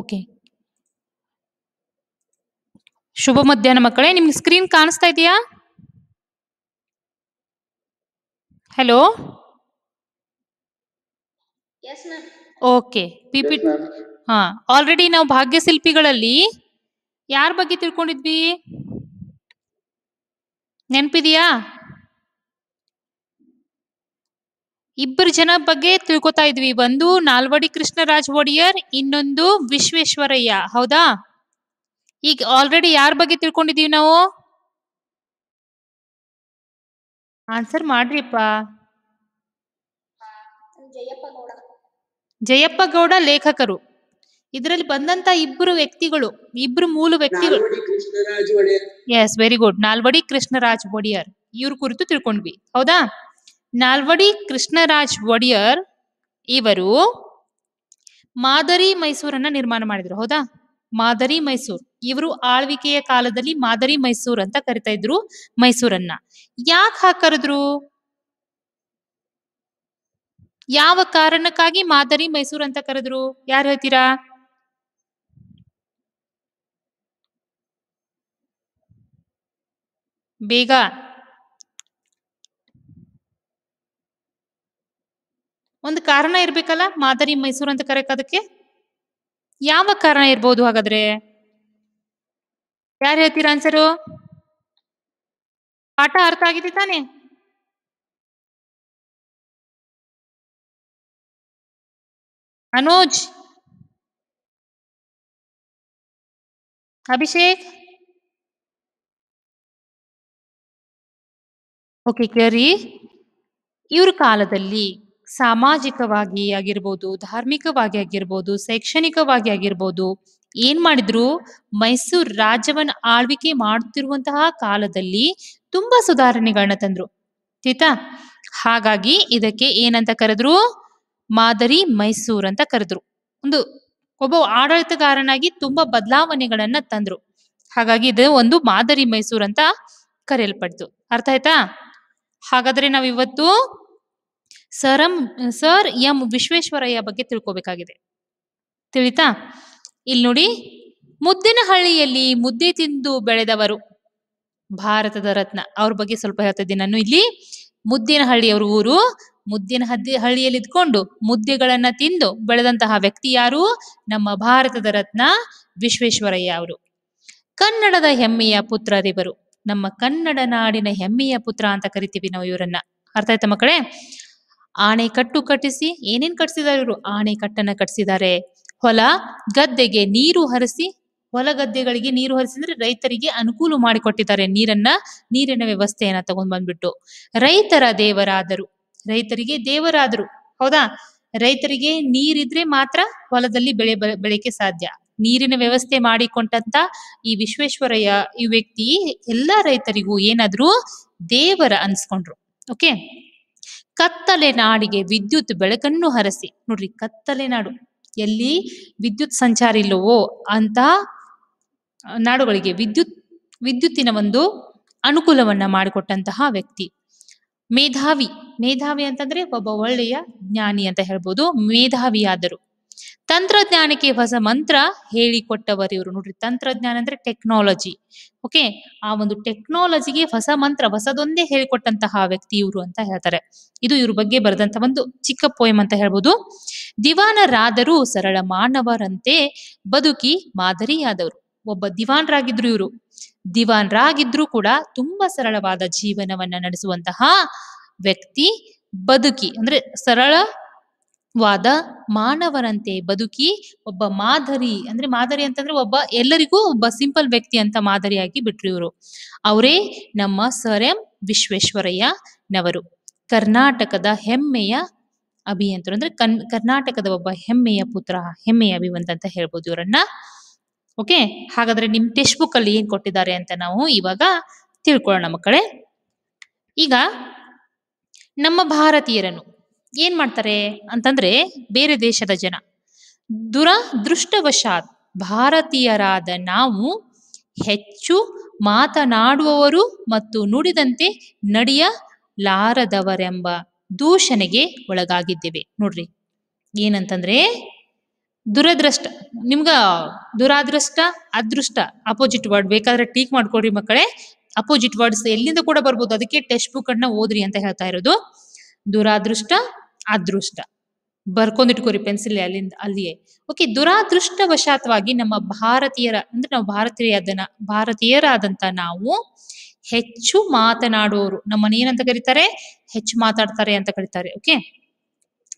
okay ಶುಭ ಮಧ್ಯಾಹ್ನ ಮಕ್ಕಳೇ ನಿಮ್ಗೆ ಸ್ಕ್ರೀನ್ ಕಾಣಿಸ್ತಾ ಇದೆಯಾ ಹಲೋ ಓಕೆ ಪಿಪಿ ಹಾ ಆಲ್ರೆಡಿ ನಾವು ಭಾಗ್ಯಶಿಲ್ಪಿಗಳಲ್ಲಿ ಯಾರ ಬಗ್ಗೆ ತಿಳ್ಕೊಂಡಿದ್ವಿ ನೆನಪಿದೆಯಾ ಇಬ್ಬರು ಜನ ಬಗ್ಗೆ ತಿಳ್ಕೊತಾ ಇದ್ವಿ ಒಂದು ನಾಲ್ವಡಿ ಕೃಷ್ಣರಾಜ್ ಒಡೆಯರ್ ಇನ್ನೊಂದು ವಿಶ್ವೇಶ್ವರಯ್ಯ ಹೌದಾ ಈಗ ಆಲ್ರೆಡಿ ಯಾರ ಬಗ್ಗೆ ತಿಳ್ಕೊಂಡಿದೀವಿ ನಾವು ಆನ್ಸರ್ ಮಾಡ್ರಿಪ್ಪ ಜಯಪ್ಪ ಗೌಡ ಲೇಖಕರು ಇದರಲ್ಲಿ ಬಂದಂತ ಇಬ್ಬರು ವ್ಯಕ್ತಿಗಳು ಇಬ್ಬರು ಮೂಲ ವ್ಯಕ್ತಿಗಳು yes very good Nalvadi Krishnaraj Wodeyar ಇವ್ರ ಕುರಿತು ತಿಳ್ಕೊಂಡ್ವಿ ಹೌದಾ ನಾಲ್ವಡಿ ಕೃಷ್ಣರಾಜ್ ಒಡಿಯರ್ ಇವರು ಮಾದರಿ ಮೈಸೂರನ್ನ ನಿರ್ಮಾಣ ಮಾಡಿದ್ರು ಹೌದಾ ಮಾದರಿ ಮೈಸೂರ್ ಇವರು ಆಳ್ವಿಕೆಯ ಕಾಲದಲ್ಲಿ ಮಾದರಿ ಮೈಸೂರ್ ಅಂತ ಕರಿತಾ ಇದ್ರು ಮೈಸೂರನ್ನ ಯಾಕೆ ಹಾಕರಿದ್ರು ಯಾವ ಕಾರಣಕ್ಕಾಗಿ ಮಾದರಿ ಮೈಸೂರು ಅಂತ ಕರೆದ್ರು ಯಾರು ಹೇಳ್ತೀರಾ ಬೇಗ ಒಂದು ಕಾರಣ ಇರ್ಬೇಕಲ್ಲ ಮಾದರಿ ಮೈಸೂರು ಅಂತ ಅದಕ್ಕೆ ಯಾವ ಕಾರಣ ಇರ್ಬೋದು ಹಾಗಾದ್ರೆ ಯಾರು ಹೇಳ್ತೀರಾ ಅನ್ಸರು ಪಾಠ ಅರ್ಥ ಆಗಿದೆ ತಾನೆ ಅನೋಜ್ ಅಭಿಷೇಕ್ ಓಕೆ ಕೇರಿ ಇವ್ರ ಕಾಲದಲ್ಲಿ ಸಾಮಾಜಿಕವಾಗಿ ಆಗಿರ್ಬೋದು ಧಾರ್ಮಿಕವಾಗಿ ಆಗಿರ್ಬೋದು ಶೈಕ್ಷಣಿಕವಾಗಿ ಆಗಿರ್ಬೋದು ಏನ್ ಮಾಡಿದ್ರು ಮೈಸೂರು ರಾಜ್ಯವನ್ನು ಆಳ್ವಿಕೆ ಮಾಡುತ್ತಿರುವಂತಹ ಕಾಲದಲ್ಲಿ ತುಂಬಾ ಸುಧಾರಣೆಗಳನ್ನ ತಂದ್ರು ತೀತಾ ಹಾಗಾಗಿ ಇದಕ್ಕೆ ಏನಂತ ಕರೆದ್ರು ಮಾದರಿ ಮೈಸೂರು ಅಂತ ಕರೆದ್ರು ಒಂದು ಒಬ್ಬ ಆಡಳಿತಗಾರನಾಗಿ ತುಂಬಾ ಬದಲಾವಣೆಗಳನ್ನ ತಂದ್ರು ಹಾಗಾಗಿ ಇದು ಒಂದು ಮಾದರಿ ಮೈಸೂರು ಅಂತ ಕರೆಯಲ್ಪಡ್ತು ಅರ್ಥ ಆಯ್ತಾ ಹಾಗಾದ್ರೆ ನಾವಿವತ್ತು ಸರಂ ಸರ್ ಎಂ ವಿಶ್ವೇಶ್ವರಯ್ಯ ಬಗ್ಗೆ ತಿಳ್ಕೋಬೇಕಾಗಿದೆ ತಿಳಿತಾ ಇಲ್ಲಿ ನೋಡಿ ಮುದ್ದಿನಹಳ್ಳಿಯಲ್ಲಿ ಮುದ್ದೆ ತಿಂದು ಬೆಳೆದವರು ಭಾರತದ ರತ್ನ ಅವ್ರ ಬಗ್ಗೆ ಸ್ವಲ್ಪ ಹೇಳ್ತಿದ್ದೀನಿ ನಾನು ಇಲ್ಲಿ ಮುದ್ದಿನಹಳ್ಳಿ ಊರು ಮುದ್ದಿನ ಹದ್ದಿ ಹಳ್ಳಿಯಲ್ಲಿ ಇದ್ಕೊಂಡು ಮುದ್ದೆಗಳನ್ನ ತಿಂದು ಬೆಳೆದಂತಹ ವ್ಯಕ್ತಿ ಯಾರು ನಮ್ಮ ಭಾರತದ ರತ್ನ ವಿಶ್ವೇಶ್ವರಯ್ಯ ಅವರು ಕನ್ನಡದ ಹೆಮ್ಮೆಯ ಪುತ್ರರಿವರು ನಮ್ಮ ಕನ್ನಡ ನಾಡಿನ ಹೆಮ್ಮೆಯ ಪುತ್ರ ಅಂತ ಕರಿತೀವಿ ನಾವು ಇವರನ್ನ ಅರ್ಥ ಆಯ್ತಾ ಮಕ್ಕಳೇ ಆಣೆ ಕಟ್ಟು ಕಟ್ಟಿಸಿ ಏನೇನ್ ಕಟ್ಸಿದ್ದಾರೆ ಇವರು ಆಣೆ ಕಟ್ಟನ್ನ ಕಟ್ಸಿದ್ದಾರೆ ಹೊಲ ಗದ್ದೆಗೆ ನೀರು ಹರಿಸಿ ಹೊಲ ಗದ್ದೆಗಳಿಗೆ ನೀರು ಹರಿಸಿದ್ರೆ ರೈತರಿಗೆ ಅನುಕೂಲ ಮಾಡಿಕೊಟ್ಟಿದ್ದಾರೆ ನೀರನ್ನ ನೀರಿನ ವ್ಯವಸ್ಥೆಯನ್ನ ತಗೊಂಡ್ ಬಂದ್ಬಿಟ್ಟು ರೈತರ ದೇವರಾದರು ರೈತರಿಗೆ ದೇವರಾದರು ಹೌದಾ ರೈತರಿಗೆ ನೀರಿದ್ರೆ ಮಾತ್ರ ಹೊಲದಲ್ಲಿ ಬೆಳೆ ಬೆಳಕೆ ಸಾಧ್ಯ ನೀರಿನ ವ್ಯವಸ್ಥೆ ಮಾಡಿಕೊಂಡಂತ ಈ ವಿಶ್ವೇಶ್ವರಯ್ಯ ಈ ವ್ಯಕ್ತಿ ಎಲ್ಲ ರೈತರಿಗೂ ಏನಾದ್ರೂ ದೇವರ ಅನ್ಸ್ಕೊಂಡ್ರು ಓಕೆ ಕತ್ತಲೆ ನಾಡಿಗೆ ವಿದ್ಯುತ್ ಬೆಳಕನ್ನು ಹರಸಿ ನೋಡ್ರಿ ಕತ್ತಲೆ ನಾಡು ಎಲ್ಲಿ ವಿದ್ಯುತ್ ಸಂಚಾರ ಇಲ್ಲವೋ ಅಂತ ನಾಡುಗಳಿಗೆ ವಿದ್ಯುತ್ ವಿದ್ಯುತ್ತಿನ ಒಂದು ಅನುಕೂಲವನ್ನ ಮಾಡಿಕೊಟ್ಟಂತಹ ವ್ಯಕ್ತಿ ಮೇಧಾವಿ ಮೇಧಾವಿ ಅಂತಂದ್ರೆ ಒಬ್ಬ ಒಳ್ಳೆಯ ಜ್ಞಾನಿ ಅಂತ ಹೇಳ್ಬೋದು ಮೇಧಾವಿಯಾದರು ತಂತ್ರಜ್ಞಾನಕ್ಕೆ ಹೊಸ ಮಂತ್ರ ಹೇಳಿಕೊಟ್ಟವರು ಇವರು ನೋಡ್ರಿ ತಂತ್ರಜ್ಞಾನ ಅಂದ್ರೆ ಟೆಕ್ನಾಲಜಿ ಓಕೆ ಆ ಒಂದು ಟೆಕ್ನಾಲಜಿಗೆ ಹೊಸ ಮಂತ್ರ ಹೊಸದೊಂದೇ ಹೇಳಿಕೊಟ್ಟಂತಹ ವ್ಯಕ್ತಿ ಇವರು ಅಂತ ಹೇಳ್ತಾರೆ ಇದು ಇವ್ರ ಬಗ್ಗೆ ಬರೆದಂತ ಒಂದು ಚಿಕ್ಕ ಪೋಯಮ್ ಅಂತ ಹೇಳ್ಬೋದು ದಿವಾನರಾದರೂ ಸರಳ ಮಾನವರಂತೆ ಬದುಕಿ ಮಾದರಿಯಾದವರು ಒಬ್ಬ ದಿವಾನ್ರಾಗಿದ್ರು ಇವರು ದಿವಾನ್ರಾಗಿದ್ರು ಕೂಡ ತುಂಬಾ ಸರಳವಾದ ಜೀವನವನ್ನ ನಡೆಸುವಂತಹ ವ್ಯಕ್ತಿ ಬದುಕಿ ಅಂದ್ರೆ ಸರಳ ವಾದ ಮಾನವರಂತೆ ಬದುಕಿ ಒಬ್ಬ ಮಾದರಿ ಅಂದ್ರೆ ಮಾದರಿ ಅಂತಂದ್ರೆ ಒಬ್ಬ ಎಲ್ಲರಿಗೂ ಒಬ್ಬ ಸಿಂಪಲ್ ವ್ಯಕ್ತಿ ಅಂತ ಮಾದರಿಯಾಗಿ ಬಿಟ್ರು ಇವರು ಅವರೇ ನಮ್ಮ ಸರ್ ಎಂ ವಿಶ್ವೇಶ್ವರಯ್ಯನವರು ಕರ್ನಾಟಕದ ಹೆಮ್ಮೆಯ ಅಭಿಯಂತರು ಅಂದ್ರೆ ಕನ್ ಕರ್ನಾಟಕದ ಒಬ್ಬ ಹೆಮ್ಮೆಯ ಪುತ್ರ ಹೆಮ್ಮೆಯ ಅಭಿವಂತ ಅಂತ ಹೇಳ್ಬೋದು ಇವರನ್ನ ಓಕೆ ಹಾಗಾದ್ರೆ ನಿಮ್ ಟೆಕ್ಸ್ಟ್ ಬುಕ್ ಅಲ್ಲಿ ಏನ್ ಕೊಟ್ಟಿದ್ದಾರೆ ಅಂತ ನಾವು ಇವಾಗ ತಿಳ್ಕೊಳ್ಳೋಣ ಮಕ್ಕಳೇ ಈಗ ನಮ್ಮ ಭಾರತೀಯರನ್ನು ಏನ್ ಮಾಡ್ತಾರೆ ಅಂತಂದ್ರೆ ಬೇರೆ ದೇಶದ ಜನ ದುರದೃಷ್ಟವಶಾತ್ ಭಾರತೀಯರಾದ ನಾವು ಹೆಚ್ಚು ಮಾತನಾಡುವವರು ಮತ್ತು ನುಡಿದಂತೆ ನಡೆಯಲಾರದವರೆಂಬ ದೂಷಣೆಗೆ ಒಳಗಾಗಿದ್ದೇವೆ ನೋಡ್ರಿ ಏನಂತಂದ್ರೆ ದುರದೃಷ್ಟ ನಿಮ್ಗ ದುರಾದೃಷ್ಟ ಅದೃಷ್ಟ ಅಪೋಸಿಟ್ ವರ್ಡ್ ಬೇಕಾದ್ರೆ ಟೀಕ್ ಮಾಡ್ಕೊಡ್ರಿ ಮಕ್ಕಳೇ ಅಪೋಸಿಟ್ ವರ್ಡ್ಸ್ ಎಲ್ಲಿಂದ ಕೂಡ ಬರ್ಬೋದು ಅದಕ್ಕೆ ಟೆಕ್ಸ್ಟ್ ಬುಕ್ ಅನ್ನ ಓದ್ರಿ ಅಂತ ಹೇಳ್ತಾ ಇರೋದು ದುರಾದೃಷ್ಟ ಅದೃಷ್ಟ ಬರ್ಕೊಂಡಿಟ್ಕೋರಿ ಪೆನ್ಸಿಲ್ ಅಲ್ಲಿಂದ ಅಲ್ಲಿಯೇ ಓಕೆ ದುರಾದೃಷ್ಟವಶಾತ್ವಾಗಿ ನಮ್ಮ ಭಾರತೀಯರ ಅಂದ್ರೆ ನಾವು ಭಾರತೀಯದನ ಭಾರತೀಯರಾದಂತ ನಾವು ಹೆಚ್ಚು ಮಾತನಾಡುವವರು ನಮ್ಮನ್ನ ಏನಂತ ಕರೀತಾರೆ ಹೆಚ್ಚು ಮಾತಾಡ್ತಾರೆ ಅಂತ ಕರೀತಾರೆ ಓಕೆ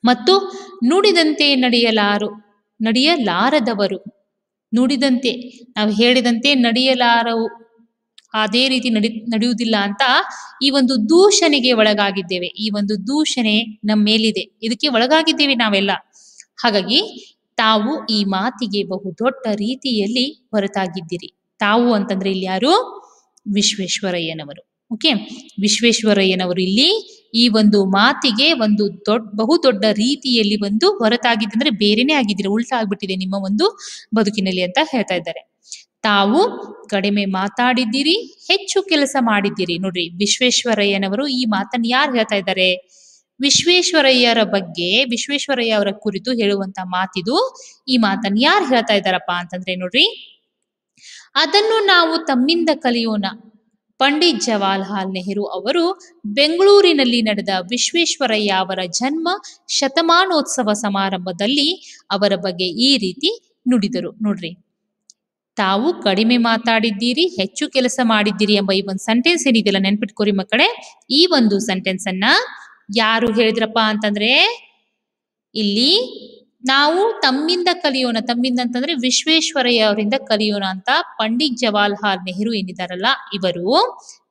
ಮತ್ತು ನುಡಿದಂತೆ ನಡೆಯಲಾರು ನಡೆಯಲಾರದವರು ನುಡಿದಂತೆ ನಾವು ಹೇಳಿದಂತೆ ನಡೆಯಲಾರವು ಅದೇ ರೀತಿ ನಡಿ ನಡೆಯುವುದಿಲ್ಲ ಅಂತ ಈ ಒಂದು ದೂಷಣೆಗೆ ಒಳಗಾಗಿದ್ದೇವೆ ಈ ಒಂದು ದೂಷಣೆ ನಮ್ಮ ಮೇಲಿದೆ ಇದಕ್ಕೆ ಒಳಗಾಗಿದ್ದೇವೆ ನಾವೆಲ್ಲ ಹಾಗಾಗಿ ತಾವು ಈ ಮಾತಿಗೆ ಬಹು ದೊಡ್ಡ ರೀತಿಯಲ್ಲಿ ಹೊರತಾಗಿದ್ದೀರಿ ತಾವು ಅಂತಂದ್ರೆ ಇಲ್ಲಿ ಯಾರು ವಿಶ್ವೇಶ್ವರಯ್ಯನವರು ಓಕೆ ವಿಶ್ವೇಶ್ವರಯ್ಯನವರು ಇಲ್ಲಿ ಈ ಒಂದು ಮಾತಿಗೆ ಒಂದು ದೊಡ್ಡ ಬಹುದೊಡ್ಡ ರೀತಿಯಲ್ಲಿ ಒಂದು ಹೊರತಾಗಿದ್ದಂದ್ರೆ ಬೇರೆನೆ ಆಗಿದ್ದೀರಿ ಉಲ್ಟಾ ಆಗ್ಬಿಟ್ಟಿದೆ ನಿಮ್ಮ ಒಂದು ಬದುಕಿನಲ್ಲಿ ಅಂತ ಹೇಳ್ತಾ ಇದ್ದಾರೆ ತಾವು ಕಡಿಮೆ ಮಾತಾಡಿದ್ದೀರಿ ಹೆಚ್ಚು ಕೆಲಸ ಮಾಡಿದ್ದೀರಿ ನೋಡ್ರಿ ವಿಶ್ವೇಶ್ವರಯ್ಯನವರು ಈ ಮಾತನ್ನು ಯಾರು ಹೇಳ್ತಾ ಇದ್ದಾರೆ ವಿಶ್ವೇಶ್ವರಯ್ಯರ ಬಗ್ಗೆ ವಿಶ್ವೇಶ್ವರಯ್ಯ ಅವರ ಕುರಿತು ಹೇಳುವಂತ ಮಾತಿದು ಈ ಮಾತನ್ನ ಯಾರು ಹೇಳ್ತಾ ಇದ್ದಾರಪ್ಪ ಅಂತಂದ್ರೆ ನೋಡ್ರಿ ಅದನ್ನು ನಾವು ತಮ್ಮಿಂದ ಕಲಿಯೋಣ ಪಂಡಿತ್ ಜವಾಹರ್ಲಾಲ್ ನೆಹರು ಅವರು ಬೆಂಗಳೂರಿನಲ್ಲಿ ನಡೆದ ವಿಶ್ವೇಶ್ವರಯ್ಯ ಅವರ ಜನ್ಮ ಶತಮಾನೋತ್ಸವ ಸಮಾರಂಭದಲ್ಲಿ ಅವರ ಬಗ್ಗೆ ಈ ರೀತಿ ನುಡಿದರು ನೋಡ್ರಿ ತಾವು ಕಡಿಮೆ ಮಾತಾಡಿದ್ದೀರಿ ಹೆಚ್ಚು ಕೆಲಸ ಮಾಡಿದ್ದೀರಿ ಎಂಬ ಈ ಒಂದು ಸೆಂಟೆನ್ಸ್ ಏನಿದೆಯಲ್ಲ ನೆನ್ಪಿಟ್ಕೋರಿ ಮಕ್ಕಳೇ ಈ ಒಂದು ಸೆಂಟೆನ್ಸ್ ಅನ್ನ ಯಾರು ಹೇಳಿದ್ರಪ್ಪ ಅಂತಂದ್ರೆ ಇಲ್ಲಿ ನಾವು ತಮ್ಮಿಂದ ಕಲಿಯೋಣ ತಮ್ಮಿಂದ ಅಂತಂದ್ರೆ ವಿಶ್ವೇಶ್ವರಯ್ಯ ಅವರಿಂದ ಕಲಿಯೋಣ ಅಂತ ಪಂಡಿತ್ ಜವಾಹರ್ಲಾಲ್ ನೆಹರು ಏನಿದಾರಲ್ಲ ಇವರು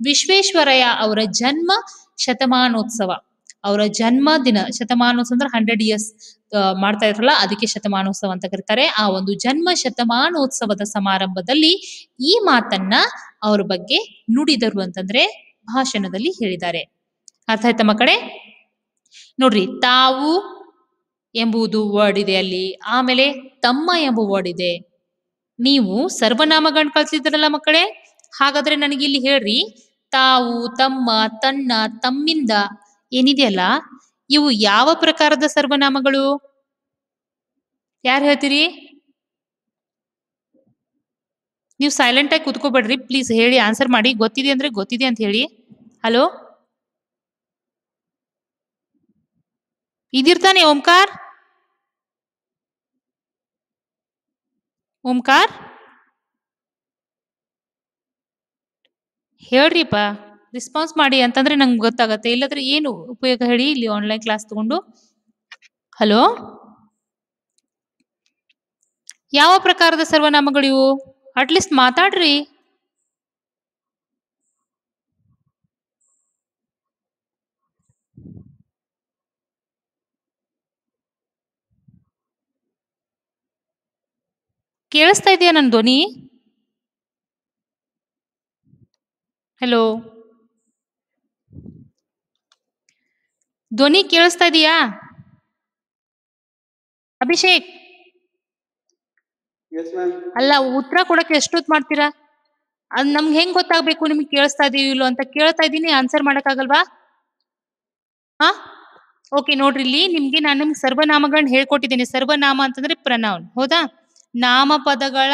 ವಿಶ್ವೇಶ್ವರಯ್ಯ ಅವರ ಜನ್ಮ ಶತಮಾನೋತ್ಸವ ಅವರ ಜನ್ಮ ದಿನ ಶತಮಾನೋತ್ಸವ ಅಂದ್ರೆ ಹಂಡ್ರೆಡ್ ಇಯರ್ಸ್ ಮಾಡ್ತಾ ಇದ್ರಲ್ಲ ಅದಕ್ಕೆ ಶತಮಾನೋತ್ಸವ ಅಂತ ಕರೀತಾರೆ ಆ ಒಂದು ಜನ್ಮ ಶತಮಾನೋತ್ಸವದ ಸಮಾರಂಭದಲ್ಲಿ ಈ ಮಾತನ್ನ ಅವ್ರ ಬಗ್ಗೆ ನುಡಿದರು ಅಂತಂದ್ರೆ ಭಾಷಣದಲ್ಲಿ ಹೇಳಿದ್ದಾರೆ ಅರ್ಥ ಆಯ್ತಾ ಮಕ್ಕಳೇ ನೋಡ್ರಿ ತಾವು ಎಂಬುದು ವರ್ಡ್ ಇದೆ ಅಲ್ಲಿ ಆಮೇಲೆ ತಮ್ಮ ಎಂಬ ವರ್ಡ್ ಇದೆ ನೀವು ಸರ್ವನಾಮಗಳನ್ನ ಕಳ್ಸಿದ್ರಲ್ಲ ಮಕ್ಕಳೇ ಹಾಗಾದ್ರೆ ನನಗೆ ಇಲ್ಲಿ ಹೇಳ್ರಿ ತಾವು ತಮ್ಮ ತನ್ನ ತಮ್ಮಿಂದ ಏನಿದೆಯಲ್ಲ ಇವು ಯಾವ ಪ್ರಕಾರದ ಸರ್ವನಾಮಗಳು ಯಾರು ಹೇಳ್ತೀರಿ ನೀವು ಸೈಲೆಂಟ್ ಆಗಿ ಕೂತ್ಕೋಬೇಡ್ರಿ ಪ್ಲೀಸ್ ಹೇಳಿ ಆನ್ಸರ್ ಮಾಡಿ ಗೊತ್ತಿದೆ ಅಂದ್ರೆ ಗೊತ್ತಿದೆ ಅಂತ ಹೇಳಿ ಹಲೋ ಇದಿರ್ತಾನೆ ಓಂಕಾರ್ ಓಂಕಾರ್ ಹೇಳ್ರಿಪ್ಪ ರಿಸ್ಪಾನ್ಸ್ ಮಾಡಿ ಅಂತಂದ್ರೆ ನಂಗೆ ಗೊತ್ತಾಗತ್ತೆ ಇಲ್ಲದ್ರೆ ಏನು ಉಪಯೋಗ ಹೇಳಿ ಇಲ್ಲಿ ಆನ್ಲೈನ್ ಕ್ಲಾಸ್ ತಗೊಂಡು ಹಲೋ ಯಾವ ಪ್ರಕಾರದ ಸರ್ವನಾಮಗಳಿವು ಅಟ್ಲೀಸ್ಟ್ ಮಾತಾಡ್ರಿ ಕೇಳಿಸ್ತಾ ಇದೆಯಾ ನನ್ನ ಧ್ವನಿ ಹಲೋ ಧ್ವನಿ ಕೇಳಿಸ್ತಾ ಇದೀಯಾ ಅಭಿಷೇಕ್ ಅಲ್ಲ ಉತ್ತರ ಕೊಡಕ್ಕೆ ಎಷ್ಟೊತ್ ಮಾಡ್ತೀರಾ ಅದ್ ನಮ್ಗೆ ಹೆಂಗ್ ಗೊತ್ತಾಗ್ಬೇಕು ನಿಮ್ಗೆ ಕೇಳಿಸ್ತಾ ಇದೀವಿ ಇಲ್ಲೋ ಅಂತ ಕೇಳ್ತಾ ಇದೀನಿ ಆನ್ಸರ್ ಮಾಡಕ್ಕಾಗಲ್ವಾ ಹಾ ಓಕೆ ನೋಡ್ರಿ ಇಲ್ಲಿ ನಿಮ್ಗೆ ನಾನು ನಿಮ್ಗೆ ಸರ್ವನಾಮಗಳನ್ನ ಹೇಳ್ಕೊಟ್ಟಿದ್ದೀನಿ ಸರ್ವನಾಮ ಅಂತಂದ್ರೆ ಪ್ರನೌನ್ ಹೌದಾ ನಾಮ ಪದಗಳ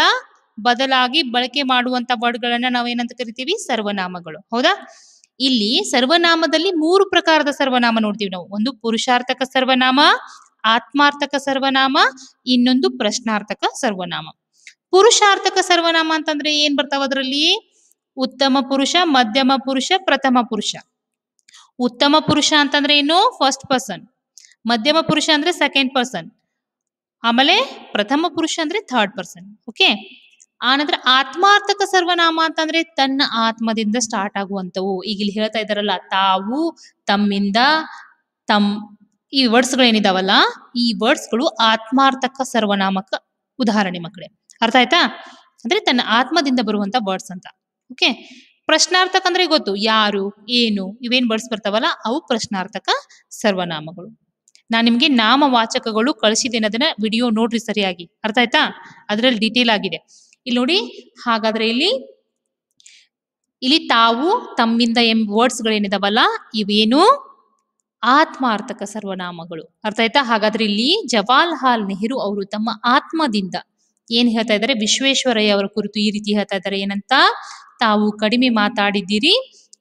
ಬದಲಾಗಿ ಬಳಕೆ ಮಾಡುವಂತ ವರ್ಡ್ಗಳನ್ನ ನಾವೇನಂತ ಕರಿತೀವಿ ಸರ್ವನಾಮಗಳು ಹೌದಾ ಇಲ್ಲಿ ಸರ್ವನಾಮದಲ್ಲಿ ಮೂರು ಪ್ರಕಾರದ ಸರ್ವನಾಮ ನೋಡ್ತೀವಿ ನಾವು ಒಂದು ಪುರುಷಾರ್ಥಕ ಸರ್ವನಾಮ ಆತ್ಮಾರ್ಥಕ ಸರ್ವನಾಮ ಇನ್ನೊಂದು ಪ್ರಶ್ನಾರ್ಥಕ ಸರ್ವನಾಮ ಪುರುಷಾರ್ಥಕ ಸರ್ವನಾಮ ಅಂತಂದ್ರೆ ಏನ್ ಬರ್ತಾವ ಅದರಲ್ಲಿ ಉತ್ತಮ ಪುರುಷ ಮಧ್ಯಮ ಪುರುಷ ಪ್ರಥಮ ಪುರುಷ ಉತ್ತಮ ಪುರುಷ ಅಂತಂದ್ರೆ ಏನು ಫಸ್ಟ್ ಪರ್ಸನ್ ಮಧ್ಯಮ ಪುರುಷ ಅಂದ್ರೆ ಸೆಕೆಂಡ್ ಪರ್ಸನ್ ಆಮೇಲೆ ಪ್ರಥಮ ಪುರುಷ ಅಂದ್ರೆ ಥರ್ಡ್ ಪರ್ಸನ್ ಓಕೆ ಆನಂತರ ಆತ್ಮಾರ್ಥಕ ಸರ್ವನಾಮ ಅಂತಂದ್ರೆ ತನ್ನ ಆತ್ಮದಿಂದ ಸ್ಟಾರ್ಟ್ ಆಗುವಂತವು ಈಗ ಇಲ್ಲಿ ಹೇಳ್ತಾ ಇದಾರಲ್ಲ ತಾವು ತಮ್ಮಿಂದ ತಮ್ ಈ ವರ್ಡ್ಸ್ ಏನಿದಾವಲ್ಲ ಈ ವರ್ಡ್ಸ್ ಗಳು ಆತ್ಮಾರ್ಥಕ ಸರ್ವನಾಮಕ ಉದಾಹರಣೆ ಮಕ್ಕಳೇ ಅರ್ಥ ಆಯ್ತಾ ಅಂದ್ರೆ ತನ್ನ ಆತ್ಮದಿಂದ ಬರುವಂತ ವರ್ಡ್ಸ್ ಅಂತ ಓಕೆ ಪ್ರಶ್ನಾರ್ಥಕ ಅಂದ್ರೆ ಗೊತ್ತು ಯಾರು ಏನು ಇವೇನ್ ವರ್ಡ್ಸ್ ಬರ್ತಾವಲ್ಲ ಅವು ಪ್ರಶ್ನಾರ್ಥಕ ಸರ್ವನಾಮಗಳು ನಾನು ನಿಮಗೆ ನಾಮವಾಚಕಗಳು ಕಳಿಸಿದ್ದೇನೆ ಅದನ್ನ ವಿಡಿಯೋ ನೋಡ್ರಿ ಸರಿಯಾಗಿ ಅರ್ಥ ಆಯ್ತಾ ಅದರಲ್ಲಿ ಡೀಟೇಲ್ ಆಗಿದೆ ಇಲ್ಲಿ ನೋಡಿ ಹಾಗಾದ್ರೆ ಇಲ್ಲಿ ಇಲ್ಲಿ ತಾವು ತಮ್ಮಿಂದ ಎಂಬ ವರ್ಡ್ಸ್ಗಳೇನಿದಾವಲ್ಲ ಇವೇನು ಆತ್ಮಾರ್ಥಕ ಸರ್ವನಾಮಗಳು ಅರ್ಥ ಆಯ್ತಾ ಹಾಗಾದ್ರೆ ಇಲ್ಲಿ ಜವಾಹರ್ಲಾಲ್ ನೆಹರು ಅವರು ತಮ್ಮ ಆತ್ಮದಿಂದ ಏನ್ ಹೇಳ್ತಾ ಇದ್ದಾರೆ ವಿಶ್ವೇಶ್ವರಯ್ಯ ಅವರ ಕುರಿತು ಈ ರೀತಿ ಹೇಳ್ತಾ ಇದ್ದಾರೆ ಏನಂತ ತಾವು ಕಡಿಮೆ ಮಾತಾಡಿದ್ದೀರಿ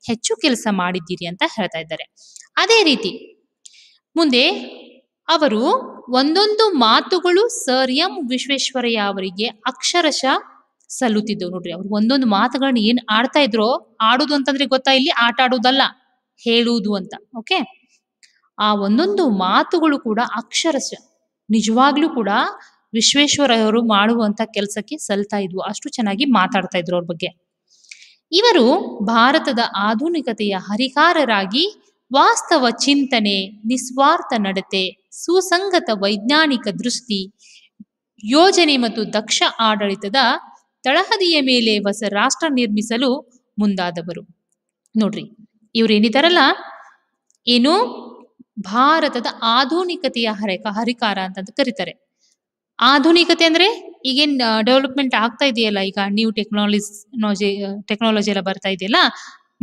ಹೆಚ್ಚು ಕೆಲಸ ಮಾಡಿದ್ದೀರಿ ಅಂತ ಹೇಳ್ತಾ ಇದ್ದಾರೆ ಅದೇ ರೀತಿ ಮುಂದೆ ಅವರು ಒಂದೊಂದು ಮಾತುಗಳು ಸರ್ ಎಂ ವಿಶ್ವೇಶ್ವರಯ್ಯ ಅವರಿಗೆ ಅಕ್ಷರಶಃ ಸಲ್ಲುತ್ತಿದ್ದೆವು ನೋಡ್ರಿ ಅವ್ರು ಒಂದೊಂದು ಮಾತುಗಳನ್ನ ಏನ್ ಆಡ್ತಾ ಇದ್ರು ಆಡುದು ಅಂತಂದ್ರೆ ಗೊತ್ತಾ ಇಲ್ಲಿ ಆಟ ಆಡುವುದಲ್ಲ ಹೇಳುವುದು ಅಂತ ಓಕೆ ಆ ಒಂದೊಂದು ಮಾತುಗಳು ಕೂಡ ಅಕ್ಷರಶಃ ನಿಜವಾಗ್ಲೂ ಕೂಡ ಅವರು ಮಾಡುವಂತ ಕೆಲಸಕ್ಕೆ ಸಲ್ತಾ ಇದ್ವು ಅಷ್ಟು ಚೆನ್ನಾಗಿ ಮಾತಾಡ್ತಾ ಇದ್ರು ಅವ್ರ ಬಗ್ಗೆ ಇವರು ಭಾರತದ ಆಧುನಿಕತೆಯ ಹರಿಕಾರರಾಗಿ ವಾಸ್ತವ ಚಿಂತನೆ ನಿಸ್ವಾರ್ಥ ನಡತೆ ಸುಸಂಗತ ವೈಜ್ಞಾನಿಕ ದೃಷ್ಟಿ ಯೋಜನೆ ಮತ್ತು ದಕ್ಷ ಆಡಳಿತದ ತಳಹದಿಯ ಮೇಲೆ ಹೊಸ ರಾಷ್ಟ್ರ ನಿರ್ಮಿಸಲು ಮುಂದಾದವರು ನೋಡ್ರಿ ಇವ್ರೇನಿದಾರಲ್ಲ ಏನು ಭಾರತದ ಆಧುನಿಕತೆಯ ಹರೇಕ ಹರಿಕಾರ ಅಂತ ಕರೀತಾರೆ ಆಧುನಿಕತೆ ಅಂದ್ರೆ ಈಗೇನ್ ಡೆವಲಪ್ಮೆಂಟ್ ಆಗ್ತಾ ಇದೆಯಲ್ಲ ಈಗ ನ್ಯೂ ಟೆಕ್ನಾಲಜಿ ಟೆಕ್ನಾಲಜಿ ಎಲ್ಲ ಬರ್ತಾ ಇದೆಯಲ್ಲ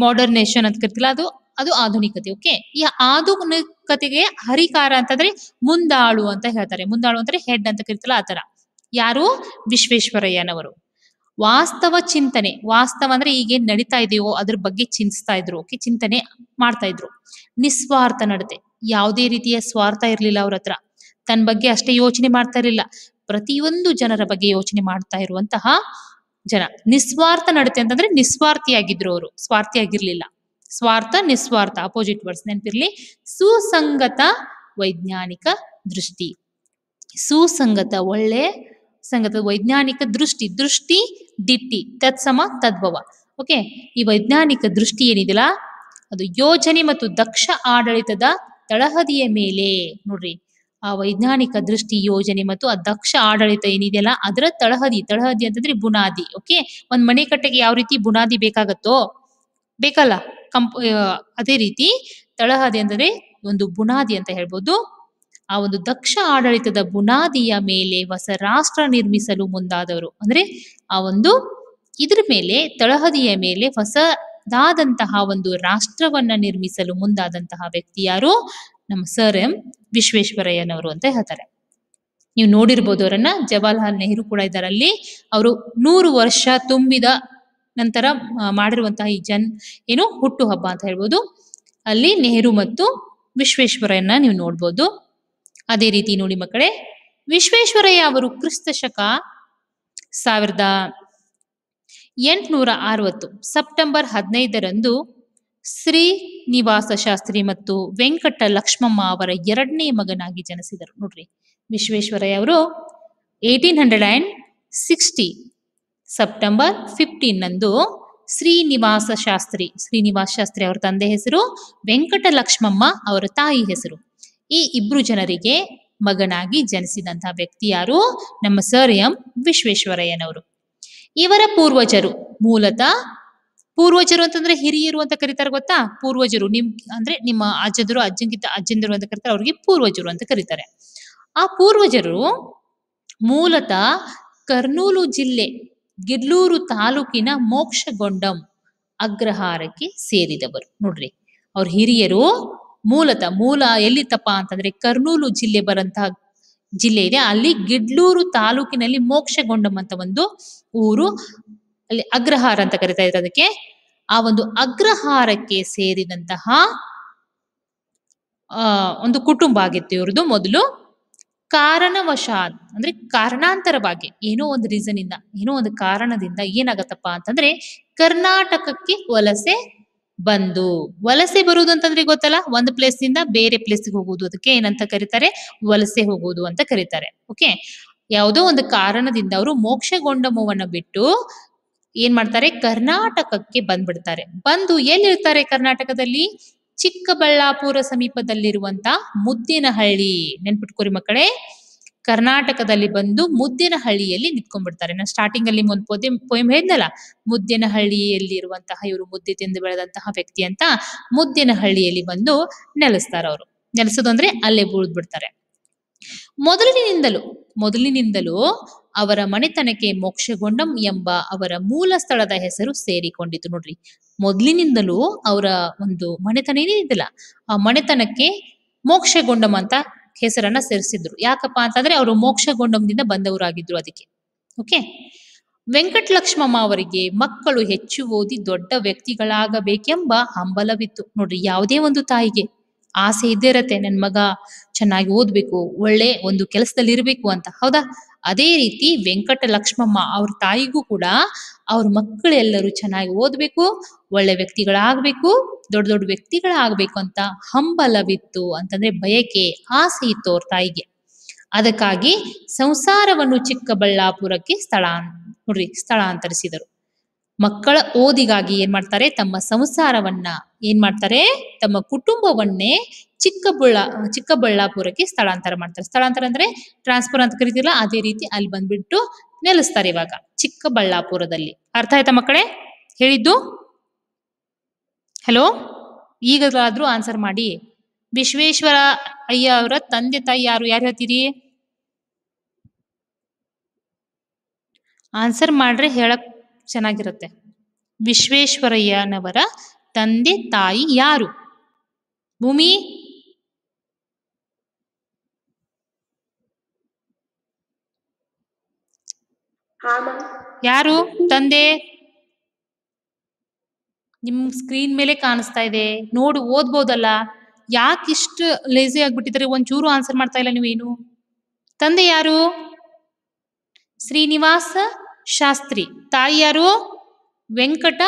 ಮಾಡರ್ನೇಷನ್ ಅಂತ ಕರಿತಿಲ್ಲ ಅದು ಅದು ಆಧುನಿಕತೆ ಓಕೆ ಈ ಆಧುನಿಕತೆಗೆ ಹರಿಕಾರ ಅಂತಂದ್ರೆ ಮುಂದಾಳು ಅಂತ ಹೇಳ್ತಾರೆ ಮುಂದಾಳು ಅಂದ್ರೆ ಹೆಡ್ ಅಂತ ಕರಿತಲ್ಲ ಆತರ ಯಾರು ವಿಶ್ವೇಶ್ವರಯ್ಯನವರು ವಾಸ್ತವ ಚಿಂತನೆ ವಾಸ್ತವ ಅಂದ್ರೆ ಈಗೇನ್ ನಡೀತಾ ಇದೆಯೋ ಅದ್ರ ಬಗ್ಗೆ ಚಿಂತಿಸ್ತಾ ಇದ್ರು ಓಕೆ ಚಿಂತನೆ ಮಾಡ್ತಾ ಇದ್ರು ನಿಸ್ವಾರ್ಥ ನಡತೆ ಯಾವುದೇ ರೀತಿಯ ಸ್ವಾರ್ಥ ಇರಲಿಲ್ಲ ಅವ್ರ ಹತ್ರ ತನ್ನ ಬಗ್ಗೆ ಅಷ್ಟೇ ಯೋಚನೆ ಮಾಡ್ತಾ ಇರಲಿಲ್ಲ ಪ್ರತಿಯೊಂದು ಜನರ ಬಗ್ಗೆ ಯೋಚನೆ ಮಾಡ್ತಾ ಇರುವಂತಹ ಜನ ನಿಸ್ವಾರ್ಥ ನಡತೆ ಅಂತಂದ್ರೆ ನಿಸ್ವಾರ್ಥಿಯಾಗಿದ್ರು ಅವರು ಸ್ವಾರ್ಥಿಯಾಗಿರ್ಲಿಲ್ಲ ಸ್ವಾರ್ಥ ನಿಸ್ವಾರ್ಥ ಅಪೋಸಿಟ್ ವರ್ಡ್ಸ್ ನೆನಪಿರ್ಲಿ ಸುಸಂಗತ ವೈಜ್ಞಾನಿಕ ದೃಷ್ಟಿ ಸುಸಂಗತ ಒಳ್ಳೆ ಸಂಗತ ವೈಜ್ಞಾನಿಕ ದೃಷ್ಟಿ ದೃಷ್ಟಿ ದಿಟ್ಟಿ ತತ್ಸಮ ತದ್ಭವ ಓಕೆ ಈ ವೈಜ್ಞಾನಿಕ ದೃಷ್ಟಿ ಏನಿದೆಯಲ್ಲ ಅದು ಯೋಜನೆ ಮತ್ತು ದಕ್ಷ ಆಡಳಿತದ ತಳಹದಿಯ ಮೇಲೆ ನೋಡ್ರಿ ಆ ವೈಜ್ಞಾನಿಕ ದೃಷ್ಟಿ ಯೋಜನೆ ಮತ್ತು ಆ ದಕ್ಷ ಆಡಳಿತ ಏನಿದೆಯಲ್ಲ ಅದರ ತಳಹದಿ ತಳಹದಿ ಅಂತಂದ್ರೆ ಬುನಾದಿ ಓಕೆ ಒಂದ್ ಮನೆ ಕಟ್ಟೆಗೆ ಯಾವ ರೀತಿ ಬುನಾದಿ ಬೇಕಾಗತ್ತೋ ಬೇಕಲ್ಲ ಕಂಪ್ ಅದೇ ರೀತಿ ತಳಹದಿ ಅಂದ್ರೆ ಒಂದು ಬುನಾದಿ ಅಂತ ಹೇಳ್ಬೋದು ಆ ಒಂದು ದಕ್ಷ ಆಡಳಿತದ ಬುನಾದಿಯ ಮೇಲೆ ಹೊಸ ರಾಷ್ಟ್ರ ನಿರ್ಮಿಸಲು ಮುಂದಾದವರು ಅಂದ್ರೆ ಆ ಒಂದು ಇದ್ರ ಮೇಲೆ ತಳಹದಿಯ ಮೇಲೆ ಹೊಸದಾದಂತಹ ಒಂದು ರಾಷ್ಟ್ರವನ್ನ ನಿರ್ಮಿಸಲು ಮುಂದಾದಂತಹ ವ್ಯಕ್ತಿ ಯಾರು ನಮ್ಮ ಸರ್ ಎಂ ವಿಶ್ವೇಶ್ವರಯ್ಯನವರು ಅಂತ ಹೇಳ್ತಾರೆ ನೀವು ನೋಡಿರ್ಬೋದು ಅವರನ್ನ ಜವಾಹರ್ಲಾಲ್ ನೆಹರು ಕೂಡ ಇದರಲ್ಲಿ ಅವರು ನೂರು ವರ್ಷ ತುಂಬಿದ ನಂತರ ಮಾಡಿರುವಂತಹ ಈ ಜನ್ ಏನು ಹುಟ್ಟುಹಬ್ಬ ಅಂತ ಹೇಳ್ಬೋದು ಅಲ್ಲಿ ನೆಹರು ಮತ್ತು ವಿಶ್ವೇಶ್ವರಯ್ಯನ ನೀವು ನೋಡ್ಬೋದು ಅದೇ ರೀತಿ ನೋಡಿ ಮಕ್ಕಳೇ ವಿಶ್ವೇಶ್ವರಯ್ಯ ಅವರು ಕ್ರಿಸ್ತ ಶಕ ಸಾವಿರದ ಎಂಟುನೂರ ಅರವತ್ತು ಸೆಪ್ಟೆಂಬರ್ ಹದಿನೈದರಂದು ಶ್ರೀ ನಿವಾಸ ಶಾಸ್ತ್ರಿ ಮತ್ತು ವೆಂಕಟ ಲಕ್ಷ್ಮಮ್ಮ ಅವರ ಎರಡನೇ ಮಗನಾಗಿ ಜನಿಸಿದರು ನೋಡ್ರಿ ವಿಶ್ವೇಶ್ವರಯ್ಯ ಅವರು eighteen hundred and sixty September fifteen ನಂದು ಶ್ರೀನಿವಾಸ ಶಾಸ್ತ್ರಿ ಶ್ರೀನಿವಾಸ ಶಾಸ್ತ್ರಿ ಅವರ ತಂದೆ ಹೆಸರು ವೆಂಕಟ ಲಕ್ಷ್ಮಮ್ಮ ಅವರ ತಾಯಿ ಹೆಸರು ಈ ಇಬ್ರು ಜನರಿಗೆ ಮಗನಾಗಿ ಜನಿಸಿದಂತಹ ವ್ಯಕ್ತಿ ಯಾರು ನಮ್ಮ ಸರ್ ಎಂ ವಿಶ್ವೇಶ್ವರಯ್ಯನವರು ಇವರ ಪೂರ್ವಜರು ಮೂಲತಃ ಪೂರ್ವಜರು ಅಂತಂದ್ರೆ ಹಿರಿಯರು ಅಂತ ಕರೀತಾರೆ ಗೊತ್ತಾ ಪೂರ್ವಜರು ನಿಮ್ ಅಂದ್ರೆ ನಿಮ್ಮ ಅಜ್ಜದರು ಅಜ್ಜಂಗಿತ ಅಜ್ಜಂದರು ಅಂತ ಕರೀತಾರೆ ಅವ್ರಿಗೆ ಪೂರ್ವಜರು ಅಂತ ಕರೀತಾರೆ ಆ ಪೂರ್ವಜರು ಮೂಲತಃ ಕರ್ನೂಲು ಜಿಲ್ಲೆ ಗಿರ್ಲೂರು ತಾಲೂಕಿನ ಮೋಕ್ಷಗೊಂಡಂ ಅಗ್ರಹಾರಕ್ಕೆ ಸೇರಿದವರು ನೋಡ್ರಿ ಅವ್ರ ಹಿರಿಯರು ಮೂಲತ ಮೂಲ ಎಲ್ಲಿ ತಪ್ಪ ಅಂತಂದ್ರೆ ಕರ್ನೂಲು ಜಿಲ್ಲೆ ಬರಂತಹ ಜಿಲ್ಲೆ ಇದೆ ಅಲ್ಲಿ ಗಿಡ್ಲೂರು ತಾಲೂಕಿನಲ್ಲಿ ಮೋಕ್ಷಗೊಂಡಂ ಅಂತ ಒಂದು ಊರು ಅಲ್ಲಿ ಅಗ್ರಹಾರ ಅಂತ ಕರಿತಾ ಇದ್ದಾರೆ ಅದಕ್ಕೆ ಆ ಒಂದು ಅಗ್ರಹಾರಕ್ಕೆ ಸೇರಿದಂತಹ ಆ ಒಂದು ಕುಟುಂಬ ಆಗಿತ್ತು ಇವ್ರದ್ದು ಮೊದಲು ಕಾರಣವಶಾತ್ ಅಂದ್ರೆ ಕಾರಣಾಂತರವಾಗಿ ಏನೋ ಒಂದು ರೀಸನ್ ಇಂದ ಏನೋ ಒಂದು ಕಾರಣದಿಂದ ಏನಾಗತ್ತಪ್ಪ ಅಂತಂದ್ರೆ ಕರ್ನಾಟಕಕ್ಕೆ ವಲಸೆ ಬಂದು ವಲಸೆ ಬರುವುದು ಅಂತಂದ್ರೆ ಗೊತ್ತಲ್ಲ ಒಂದು ಪ್ಲೇಸ್ ಇಂದ ಬೇರೆ ಪ್ಲೇಸ್ಗೆ ಹೋಗುವುದು ಅದಕ್ಕೆ ಏನಂತ ಕರೀತಾರೆ ವಲಸೆ ಹೋಗುವುದು ಅಂತ ಕರೀತಾರೆ ಓಕೆ ಯಾವುದೋ ಒಂದು ಕಾರಣದಿಂದ ಅವರು ಮೋಕ್ಷಗೊಂಡ ಮೋಕ್ಷಗೊಂಡಮವನ್ನು ಬಿಟ್ಟು ಏನ್ ಮಾಡ್ತಾರೆ ಕರ್ನಾಟಕಕ್ಕೆ ಬಂದ್ಬಿಡ್ತಾರೆ ಬಂದು ಎಲ್ಲಿರ್ತಾರೆ ಕರ್ನಾಟಕದಲ್ಲಿ ಚಿಕ್ಕಬಳ್ಳಾಪುರ ಸಮೀಪದಲ್ಲಿರುವಂತ ಮುದ್ದಿನಹಳ್ಳಿ ನೆನ್ಪಿಟ್ಕೊರಿ ಮಕ್ಕಳೇ ಕರ್ನಾಟಕದಲ್ಲಿ ಬಂದು ಮುದ್ದಿನಹಳ್ಳಿಯಲ್ಲಿ ನಿಂತ್ಕೊಂಡ್ಬಿಡ್ತಾರೆ ನಾ ಸ್ಟಾರ್ಟಿಂಗ್ ಅಲ್ಲಿ ಒಂದು ಪೊದೆ ಪೊಯಮ್ ಹೇಳ್ದಲ್ಲ ಮುದ್ದಿನಹಳ್ಳಿಯಲ್ಲಿರುವಂತಹ ಇವರು ಮುದ್ದೆ ತಿಂದು ಬೆಳೆದಂತಹ ವ್ಯಕ್ತಿ ಅಂತ ಮುದ್ದಿನಹಳ್ಳಿಯಲ್ಲಿ ಬಂದು ನೆಲೆಸ್ತಾರ ಅವರು ನೆಲೆಸೋದಂದ್ರೆ ಅಂದ್ರೆ ಅಲ್ಲೇ ಉಳಿದ್ಬಿಡ್ತಾರೆ ಮೊದಲಿನಿಂದಲೂ ಮೊದಲಿನಿಂದಲೂ ಅವರ ಮನೆತನಕ್ಕೆ ಮೋಕ್ಷಗೊಂಡಂ ಎಂಬ ಅವರ ಮೂಲ ಸ್ಥಳದ ಹೆಸರು ಸೇರಿಕೊಂಡಿತು ನೋಡ್ರಿ ಮೊದಲಿನಿಂದಲೂ ಅವರ ಒಂದು ಮನೆತನ ಇದಿಲ್ಲ ಆ ಮನೆತನಕ್ಕೆ ಮೋಕ್ಷಗೊಂಡಂ ಅಂತ ಹೆಸರನ್ನ ಸೇರಿಸಿದ್ರು ಯಾಕಪ್ಪ ಅಂತಂದ್ರೆ ಅವರು ಮೋಕ್ಷಗೊಂಡಮದಿಂದ ಬಂದವರಾಗಿದ್ರು ಅದಕ್ಕೆ ಓಕೆ ವೆಂಕಟಲಕ್ಷ್ಮಮ್ಮ ಅವರಿಗೆ ಮಕ್ಕಳು ಹೆಚ್ಚು ಓದಿ ದೊಡ್ಡ ವ್ಯಕ್ತಿಗಳಾಗಬೇಕೆಂಬ ಹಂಬಲವಿತ್ತು ನೋಡ್ರಿ ಯಾವುದೇ ಒಂದು ತಾಯಿಗೆ ಆಸೆ ಇದ್ದೇ ಇರತ್ತೆ ನನ್ನ ಮಗ ಚೆನ್ನಾಗಿ ಓದ್ಬೇಕು ಒಳ್ಳೆ ಒಂದು ಕೆಲಸದಲ್ಲಿ ಇರಬೇಕು ಅಂತ ಹೌದಾ ಅದೇ ರೀತಿ ವೆಂಕಟ ಲಕ್ಷ್ಮಮ್ಮ ಅವ್ರ ತಾಯಿಗೂ ಕೂಡ ಅವ್ರ ಮಕ್ಕಳೆಲ್ಲರೂ ಚೆನ್ನಾಗಿ ಓದ್ಬೇಕು ಒಳ್ಳೆ ವ್ಯಕ್ತಿಗಳಾಗಬೇಕು ದೊಡ್ಡ ದೊಡ್ಡ ವ್ಯಕ್ತಿಗಳಾಗಬೇಕು ಅಂತ ಹಂಬಲವಿತ್ತು ಅಂತಂದ್ರೆ ಬಯಕೆ ಆಸೆ ಇತ್ತು ಅವ್ರ ತಾಯಿಗೆ ಅದಕ್ಕಾಗಿ ಸಂಸಾರವನ್ನು ಚಿಕ್ಕಬಳ್ಳಾಪುರಕ್ಕೆ ಸ್ಥಳ ನೋಡ್ರಿ ಸ್ಥಳಾಂತರಿಸಿದರು ಮಕ್ಕಳ ಓದಿಗಾಗಿ ಏನ್ ಮಾಡ್ತಾರೆ ತಮ್ಮ ಸಂಸಾರವನ್ನ ಏನ್ ಮಾಡ್ತಾರೆ ತಮ್ಮ ಕುಟುಂಬವನ್ನೇ ಚಿಕ್ಕಬಳ್ಳಾ ಚಿಕ್ಕಬಳ್ಳಾಪುರಕ್ಕೆ ಸ್ಥಳಾಂತರ ಮಾಡ್ತಾರೆ ಸ್ಥಳಾಂತರ ಅಂದ್ರೆ ಟ್ರಾನ್ಸ್ಫರ್ ಅಂತ ಕರಿತಿಲ್ಲ ಅದೇ ರೀತಿ ಅಲ್ಲಿ ಬಂದ್ಬಿಟ್ಟು ನೆಲೆಸ್ತಾರೆ ಇವಾಗ ಚಿಕ್ಕಬಳ್ಳಾಪುರದಲ್ಲಿ ಅರ್ಥ ಆಯ್ತಾ ಮಕ್ಕಳೇ ಹೇಳಿದ್ದು ಹಲೋ ಈಗಾದ್ರೂ ಆನ್ಸರ್ ಮಾಡಿ ವಿಶ್ವೇಶ್ವರ ಅಯ್ಯ ಅವರ ತಂದೆ ತಾಯಿ ಯಾರು ಯಾರು ಹೇಳ್ತೀರಿ ಆನ್ಸರ್ ಮಾಡ್ರೆ ಹೇಳಕ್ ಚೆನ್ನಾಗಿರುತ್ತೆ ವಿಶ್ವೇಶ್ವರಯ್ಯನವರ ತಂದೆ ತಾಯಿ ಯಾರು ಭೂಮಿ ಯಾರು ತಂದೆ ನಿಮ್ ಸ್ಕ್ರೀನ್ ಮೇಲೆ ಕಾಣಿಸ್ತಾ ಇದೆ ನೋಡು ಓದ್ಬೋದಲ್ಲ ಯಾಕೆ ಇಷ್ಟು ಲೇಜಿ ಒಂದ್ ಚೂರು ಆನ್ಸರ್ ಮಾಡ್ತಾ ಇಲ್ಲ ನೀವೇನು ತಂದೆ ಯಾರು ಶ್ರೀನಿವಾಸ ಶಾಸ್ತ್ರಿ ತಾಯಿ ಯಾರು ವೆಂಕಟ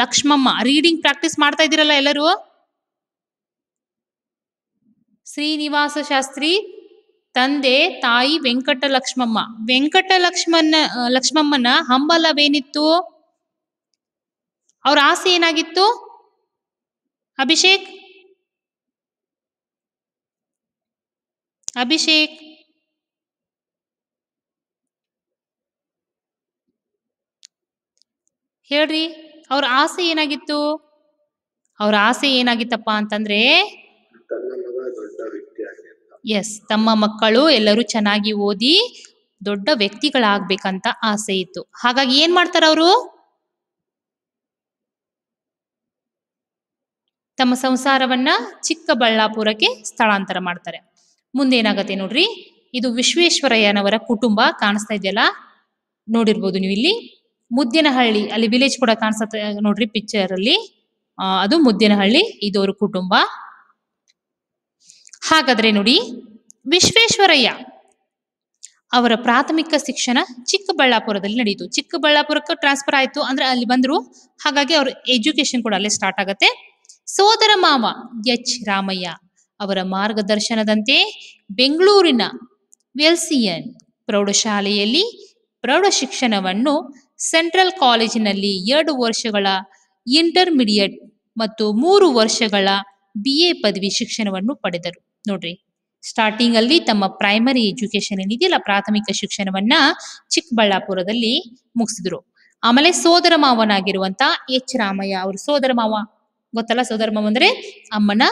ಲಕ್ಷ್ಮಮ್ಮ ರೀಡಿಂಗ್ ಪ್ರಾಕ್ಟೀಸ್ ಮಾಡ್ತಾ ಇದ್ದೀರಲ್ಲ ಎಲ್ಲರೂ ಶ್ರೀನಿವಾಸ ಶಾಸ್ತ್ರಿ ತಂದೆ ತಾಯಿ ವೆಂಕಟ ಲಕ್ಷ್ಮಮ್ಮ ವೆಂಕಟ ಲಕ್ಷ್ಮಣ ಲಕ್ಷ್ಮಮ್ಮನ ಹಂಬಲವೇನಿತ್ತು ಅವ್ರ ಆಸೆ ಏನಾಗಿತ್ತು ಅಭಿಷೇಕ್ ಅಭಿಷೇಕ್ ಹೇಳ್ರಿ ಅವ್ರ ಆಸೆ ಏನಾಗಿತ್ತು ಅವ್ರ ಆಸೆ ಏನಾಗಿತ್ತಪ್ಪ ಅಂತಂದ್ರೆ ಎಸ್ ತಮ್ಮ ಮಕ್ಕಳು ಎಲ್ಲರೂ ಚೆನ್ನಾಗಿ ಓದಿ ದೊಡ್ಡ ವ್ಯಕ್ತಿಗಳಾಗ್ಬೇಕಂತ ಆಸೆ ಇತ್ತು ಹಾಗಾಗಿ ಏನ್ ಮಾಡ್ತಾರ ಅವರು ತಮ್ಮ ಸಂಸಾರವನ್ನ ಚಿಕ್ಕಬಳ್ಳಾಪುರಕ್ಕೆ ಸ್ಥಳಾಂತರ ಮಾಡ್ತಾರೆ ಮುಂದೇನಾಗತ್ತೆ ನೋಡ್ರಿ ಇದು ವಿಶ್ವೇಶ್ವರಯ್ಯನವರ ಕುಟುಂಬ ಕಾಣಿಸ್ತಾ ಇದೆಯಲ್ಲ ನೋಡಿರ್ಬೋದು ನೀವು ಇಲ್ಲಿ ಮುದ್ದಿನಹಳ್ಳಿ ಅಲ್ಲಿ ವಿಲೇಜ್ ಕೂಡ ಕಾಣಿಸುತ್ತೆ ನೋಡ್ರಿ ಪಿಕ್ಚರ್ ಅಲ್ಲಿ ಅದು ಮುದ್ದಿನಹಳ್ಳಿ ಇದವರು ಕುಟುಂಬ ಹಾಗಾದ್ರೆ ನೋಡಿ ವಿಶ್ವೇಶ್ವರಯ್ಯ ಅವರ ಪ್ರಾಥಮಿಕ ಶಿಕ್ಷಣ ಚಿಕ್ಕಬಳ್ಳಾಪುರದಲ್ಲಿ ನಡೆಯಿತು ಚಿಕ್ಕಬಳ್ಳಾಪುರಕ್ಕೆ ಟ್ರಾನ್ಸ್ಫರ್ ಆಯಿತು ಅಂದ್ರೆ ಅಲ್ಲಿ ಬಂದ್ರು ಹಾಗಾಗಿ ಅವ್ರ ಎಜುಕೇಶನ್ ಕೂಡ ಅಲ್ಲೇ ಸ್ಟಾರ್ಟ್ ಆಗುತ್ತೆ ಸೋದರ ಮಾವ ಎಚ್ ರಾಮಯ್ಯ ಅವರ ಮಾರ್ಗದರ್ಶನದಂತೆ ಬೆಂಗಳೂರಿನ ವೆಲ್ಸಿಯನ್ ಪ್ರೌಢಶಾಲೆಯಲ್ಲಿ ಪ್ರೌಢ ಶಿಕ್ಷಣವನ್ನು ಸೆಂಟ್ರಲ್ ಕಾಲೇಜಿನಲ್ಲಿ ಎರಡು ವರ್ಷಗಳ ಇಂಟರ್ಮೀಡಿಯೇಟ್ ಮತ್ತು ಮೂರು ವರ್ಷಗಳ ಬಿ ಎ ಪದವಿ ಶಿಕ್ಷಣವನ್ನು ಪಡೆದರು ನೋಡ್ರಿ ಸ್ಟಾರ್ಟಿಂಗ್ ಅಲ್ಲಿ ತಮ್ಮ ಪ್ರೈಮರಿ ಎಜುಕೇಶನ್ ಏನಿದೆಯಲ್ಲ ಪ್ರಾಥಮಿಕ ಶಿಕ್ಷಣವನ್ನ ಚಿಕ್ಕಬಳ್ಳಾಪುರದಲ್ಲಿ ಮುಗಿಸಿದ್ರು ಆಮೇಲೆ ಸೋದರ ಮಾವನಾಗಿರುವಂತ ಎಚ್ ರಾಮಯ್ಯ ಅವರು ಸೋದರ ಮಾವ ಗೊತ್ತಲ್ಲ ಸೋದರ ಮಾವ ಅಂದ್ರೆ ಅಮ್ಮನ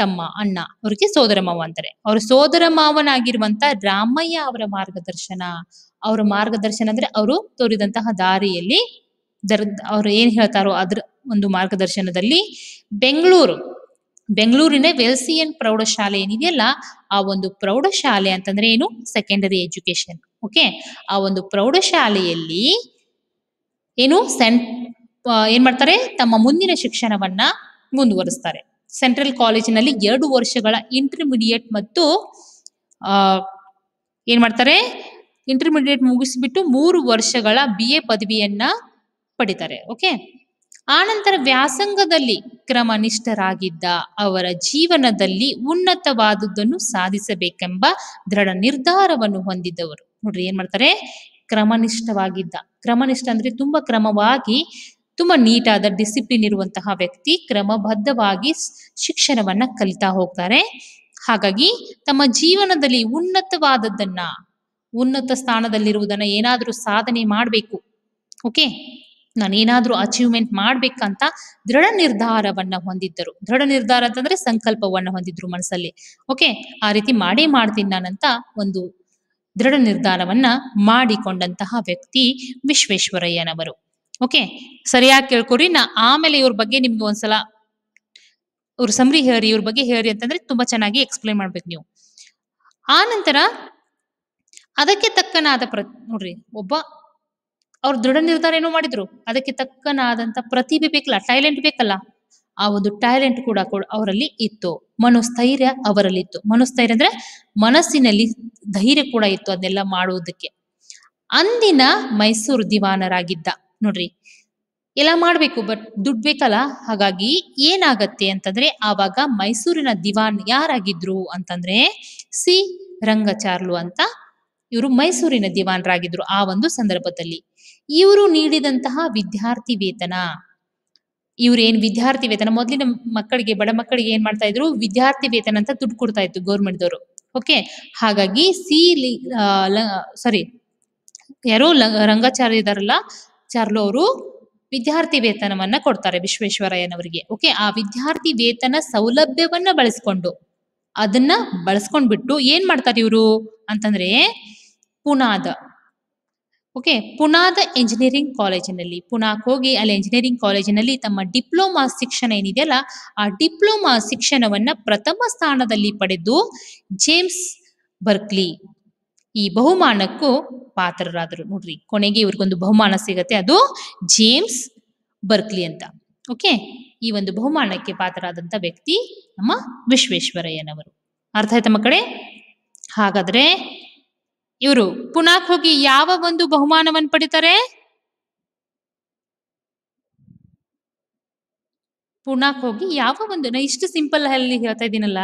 ತಮ್ಮ ಅಣ್ಣ ಅವ್ರಿಗೆ ಸೋದರ ಮಾವ ಅಂತಾರೆ ಅವ್ರ ಸೋದರ ಮಾವನಾಗಿರುವಂತ ರಾಮಯ್ಯ ಅವರ ಮಾರ್ಗದರ್ಶನ ಅವರ ಮಾರ್ಗದರ್ಶನ ಅಂದ್ರೆ ಅವರು ತೋರಿದಂತಹ ದಾರಿಯಲ್ಲಿ ದರ್ ಅವ್ರು ಏನ್ ಹೇಳ್ತಾರೋ ಅದ್ರ ಒಂದು ಮಾರ್ಗದರ್ಶನದಲ್ಲಿ ಬೆಂಗಳೂರು ಬೆಂಗಳೂರಿನ ವೆಲ್ಸಿಯನ್ ಪ್ರೌಢಶಾಲೆ ಏನಿದೆಯಲ್ಲ ಆ ಒಂದು ಪ್ರೌಢಶಾಲೆ ಅಂತಂದ್ರೆ ಏನು ಸೆಕೆಂಡರಿ ಎಜುಕೇಶನ್ ಓಕೆ ಆ ಒಂದು ಪ್ರೌಢಶಾಲೆಯಲ್ಲಿ ಏನು ಸೆಂಟ್ ಏನ್ ಮಾಡ್ತಾರೆ ತಮ್ಮ ಮುಂದಿನ ಶಿಕ್ಷಣವನ್ನ ಮುಂದುವರಿಸ್ತಾರೆ ಸೆಂಟ್ರಲ್ ಕಾಲೇಜಿನಲ್ಲಿ ಎರಡು ವರ್ಷಗಳ ಇಂಟರ್ಮಿಡಿಯೇಟ್ ಮತ್ತು ಏನ್ ಮಾಡ್ತಾರೆ ಇಂಟರ್ಮಿಡಿಯೇಟ್ ಮುಗಿಸಿಬಿಟ್ಟು ಮೂರು ವರ್ಷಗಳ ಬಿ ಎ ಪದವಿಯನ್ನ ಪಡಿತಾರೆ ಓಕೆ ಆನಂತರ ವ್ಯಾಸಂಗದಲ್ಲಿ ಕ್ರಮನಿಷ್ಠರಾಗಿದ್ದ ಅವರ ಜೀವನದಲ್ಲಿ ಉನ್ನತವಾದದ್ದನ್ನು ಸಾಧಿಸಬೇಕೆಂಬ ದೃಢ ನಿರ್ಧಾರವನ್ನು ಹೊಂದಿದ್ದವರು ನೋಡ್ರಿ ಏನ್ ಮಾಡ್ತಾರೆ ಕ್ರಮನಿಷ್ಠವಾಗಿದ್ದ ಕ್ರಮನಿಷ್ಠ ಅಂದ್ರೆ ತುಂಬಾ ಕ್ರಮವಾಗಿ ತುಂಬಾ ನೀಟಾದ ಡಿಸಿಪ್ಲಿನ್ ಇರುವಂತಹ ವ್ಯಕ್ತಿ ಕ್ರಮಬದ್ಧವಾಗಿ ಶಿಕ್ಷಣವನ್ನ ಕಲಿತಾ ಹೋಗ್ತಾರೆ ಹಾಗಾಗಿ ತಮ್ಮ ಜೀವನದಲ್ಲಿ ಉನ್ನತವಾದದ್ದನ್ನ ಉನ್ನತ ಸ್ಥಾನದಲ್ಲಿರುವುದನ್ನ ಏನಾದರೂ ಸಾಧನೆ ಮಾಡಬೇಕು ಓಕೆ ಏನಾದ್ರೂ ಅಚೀವ್ಮೆಂಟ್ ಮಾಡ್ಬೇಕಂತ ದೃಢ ನಿರ್ಧಾರವನ್ನ ಹೊಂದಿದ್ದರು ದೃಢ ನಿರ್ಧಾರ ಅಂತಂದ್ರೆ ಸಂಕಲ್ಪವನ್ನ ಹೊಂದಿದ್ರು ಮನಸ್ಸಲ್ಲಿ ಓಕೆ ಆ ರೀತಿ ಮಾಡೇ ಮಾಡ್ತೀನಿ ನಾನಂತ ಒಂದು ದೃಢ ನಿರ್ಧಾರವನ್ನ ಮಾಡಿಕೊಂಡಂತಹ ವ್ಯಕ್ತಿ ವಿಶ್ವೇಶ್ವರಯ್ಯನವರು ಓಕೆ ಸರಿಯಾಗಿ ಕೇಳ್ಕೊಡಿ ನಾ ಆಮೇಲೆ ಇವ್ರ ಬಗ್ಗೆ ನಿಮ್ಗೆ ಒಂದ್ಸಲ ಇವ್ರ ಸಮರಿ ಹೇರಿ ಇವ್ರ ಬಗ್ಗೆ ಹೇಳ್ರಿ ಅಂತಂದ್ರೆ ತುಂಬಾ ಚೆನ್ನಾಗಿ ಎಕ್ಸ್ಪ್ಲೈನ್ ಮಾಡ್ಬೇಕು ನೀವು ಆ ನಂತರ ಅದಕ್ಕೆ ತಕ್ಕನಾದ ಪ್ರ ನೋಡ್ರಿ ಒಬ್ಬ ಅವ್ರು ದೃಢ ನಿರ್ಧಾರ ಏನೋ ಮಾಡಿದ್ರು ಅದಕ್ಕೆ ತಕ್ಕನಾದಂತ ಪ್ರತಿಭೆ ಬೇಕಲ್ಲ ಟ್ಯಾಲೆಂಟ್ ಬೇಕಲ್ಲ ಆ ಒಂದು ಟ್ಯಾಲೆಂಟ್ ಕೂಡ ಅವರಲ್ಲಿ ಇತ್ತು ಮನೋಸ್ಥೈರ್ಯ ಅವರಲ್ಲಿ ಇತ್ತು ಮನೋಸ್ಥೈರ್ಯ ಅಂದ್ರೆ ಮನಸ್ಸಿನಲ್ಲಿ ಧೈರ್ಯ ಕೂಡ ಇತ್ತು ಅದನ್ನೆಲ್ಲ ಮಾಡುವುದಕ್ಕೆ ಅಂದಿನ ಮೈಸೂರು ದಿವಾನರಾಗಿದ್ದ ನೋಡ್ರಿ ಎಲ್ಲ ಮಾಡಬೇಕು ಬಟ್ ದುಡ್ಡು ಬೇಕಲ್ಲ ಹಾಗಾಗಿ ಏನಾಗತ್ತೆ ಅಂತಂದ್ರೆ ಆವಾಗ ಮೈಸೂರಿನ ದಿವಾನ್ ಯಾರಾಗಿದ್ರು ಅಂತಂದ್ರೆ ಸಿ ರಂಗಚಾರ್ಲು ಅಂತ ಇವರು ಮೈಸೂರಿನ ದಿವಾನ್ರಾಗಿದ್ರು ಆ ಒಂದು ಸಂದರ್ಭದಲ್ಲಿ ಇವರು ನೀಡಿದಂತಹ ವಿದ್ಯಾರ್ಥಿ ವೇತನ ಇವ್ರೇನ್ ವಿದ್ಯಾರ್ಥಿ ವೇತನ ಮೊದಲಿನ ಮಕ್ಕಳಿಗೆ ಬಡ ಮಕ್ಕಳಿಗೆ ಏನ್ ಮಾಡ್ತಾ ಇದ್ರು ವಿದ್ಯಾರ್ಥಿ ವೇತನ ಅಂತ ದುಡ್ಡು ಕೊಡ್ತಾ ಇತ್ತು ಗೌರ್ಮೆಂಟ್ದವರು ಓಕೆ ಹಾಗಾಗಿ ಸಿ ಸಾರಿ ಯಾರೋ ರಂಗಾಚಾರ್ಯ ಇದಾರಲ್ಲ ಚಾರ್ಲೋ ಅವರು ವಿದ್ಯಾರ್ಥಿ ವೇತನವನ್ನ ಕೊಡ್ತಾರೆ ವಿಶ್ವೇಶ್ವರಯ್ಯನವರಿಗೆ ಓಕೆ ಆ ವಿದ್ಯಾರ್ಥಿ ವೇತನ ಸೌಲಭ್ಯವನ್ನ ಬಳಸ್ಕೊಂಡು ಅದನ್ನ ಬಳಸ್ಕೊಂಡ್ಬಿಟ್ಟು ಏನ್ ಮಾಡ್ತಾರೆ ಇವರು ಅಂತಂದ್ರೆ ಪುನಾದ ಓಕೆ ಪುನಾದ ಇಂಜಿನಿಯರಿಂಗ್ ಕಾಲೇಜಿನಲ್ಲಿ ಪುನಾಕ್ ಹೋಗಿ ಅಲ್ಲಿ ಇಂಜಿನಿಯರಿಂಗ್ ಕಾಲೇಜಿನಲ್ಲಿ ತಮ್ಮ ಡಿಪ್ಲೊಮಾ ಶಿಕ್ಷಣ ಏನಿದೆಯಲ್ಲ ಆ ಡಿಪ್ಲೊಮಾ ಶಿಕ್ಷಣವನ್ನ ಪ್ರಥಮ ಸ್ಥಾನದಲ್ಲಿ ಪಡೆದು ಜೇಮ್ಸ್ ಬರ್ಕ್ಲಿ ಈ ಬಹುಮಾನಕ್ಕೂ ಪಾತ್ರರಾದರು ನೋಡ್ರಿ ಕೊನೆಗೆ ಇವ್ರಿಗೊಂದು ಬಹುಮಾನ ಸಿಗತ್ತೆ ಅದು ಜೇಮ್ಸ್ ಬರ್ಕ್ಲಿ ಅಂತ ಓಕೆ ಈ ಒಂದು ಬಹುಮಾನಕ್ಕೆ ಪಾತ್ರರಾದಂತ ವ್ಯಕ್ತಿ ನಮ್ಮ ವಿಶ್ವೇಶ್ವರಯ್ಯನವರು ಅರ್ಥ ಆಯ್ತಾ ಮಕ್ಕಳೇ ಹಾಗಾದ್ರೆ ಇವರು ಪುನಾಕ್ ಹೋಗಿ ಯಾವ ಒಂದು ಬಹುಮಾನವನ್ನು ಪಡಿತಾರೆ ಪುನಾಕ್ ಹೋಗಿ ಯಾವ ಒಂದು ನಾ ಇಷ್ಟು ಸಿಂಪಲ್ ಅಲ್ಲಿ ಹೇಳ್ತಾ ಇದ್ದೀನಲ್ಲ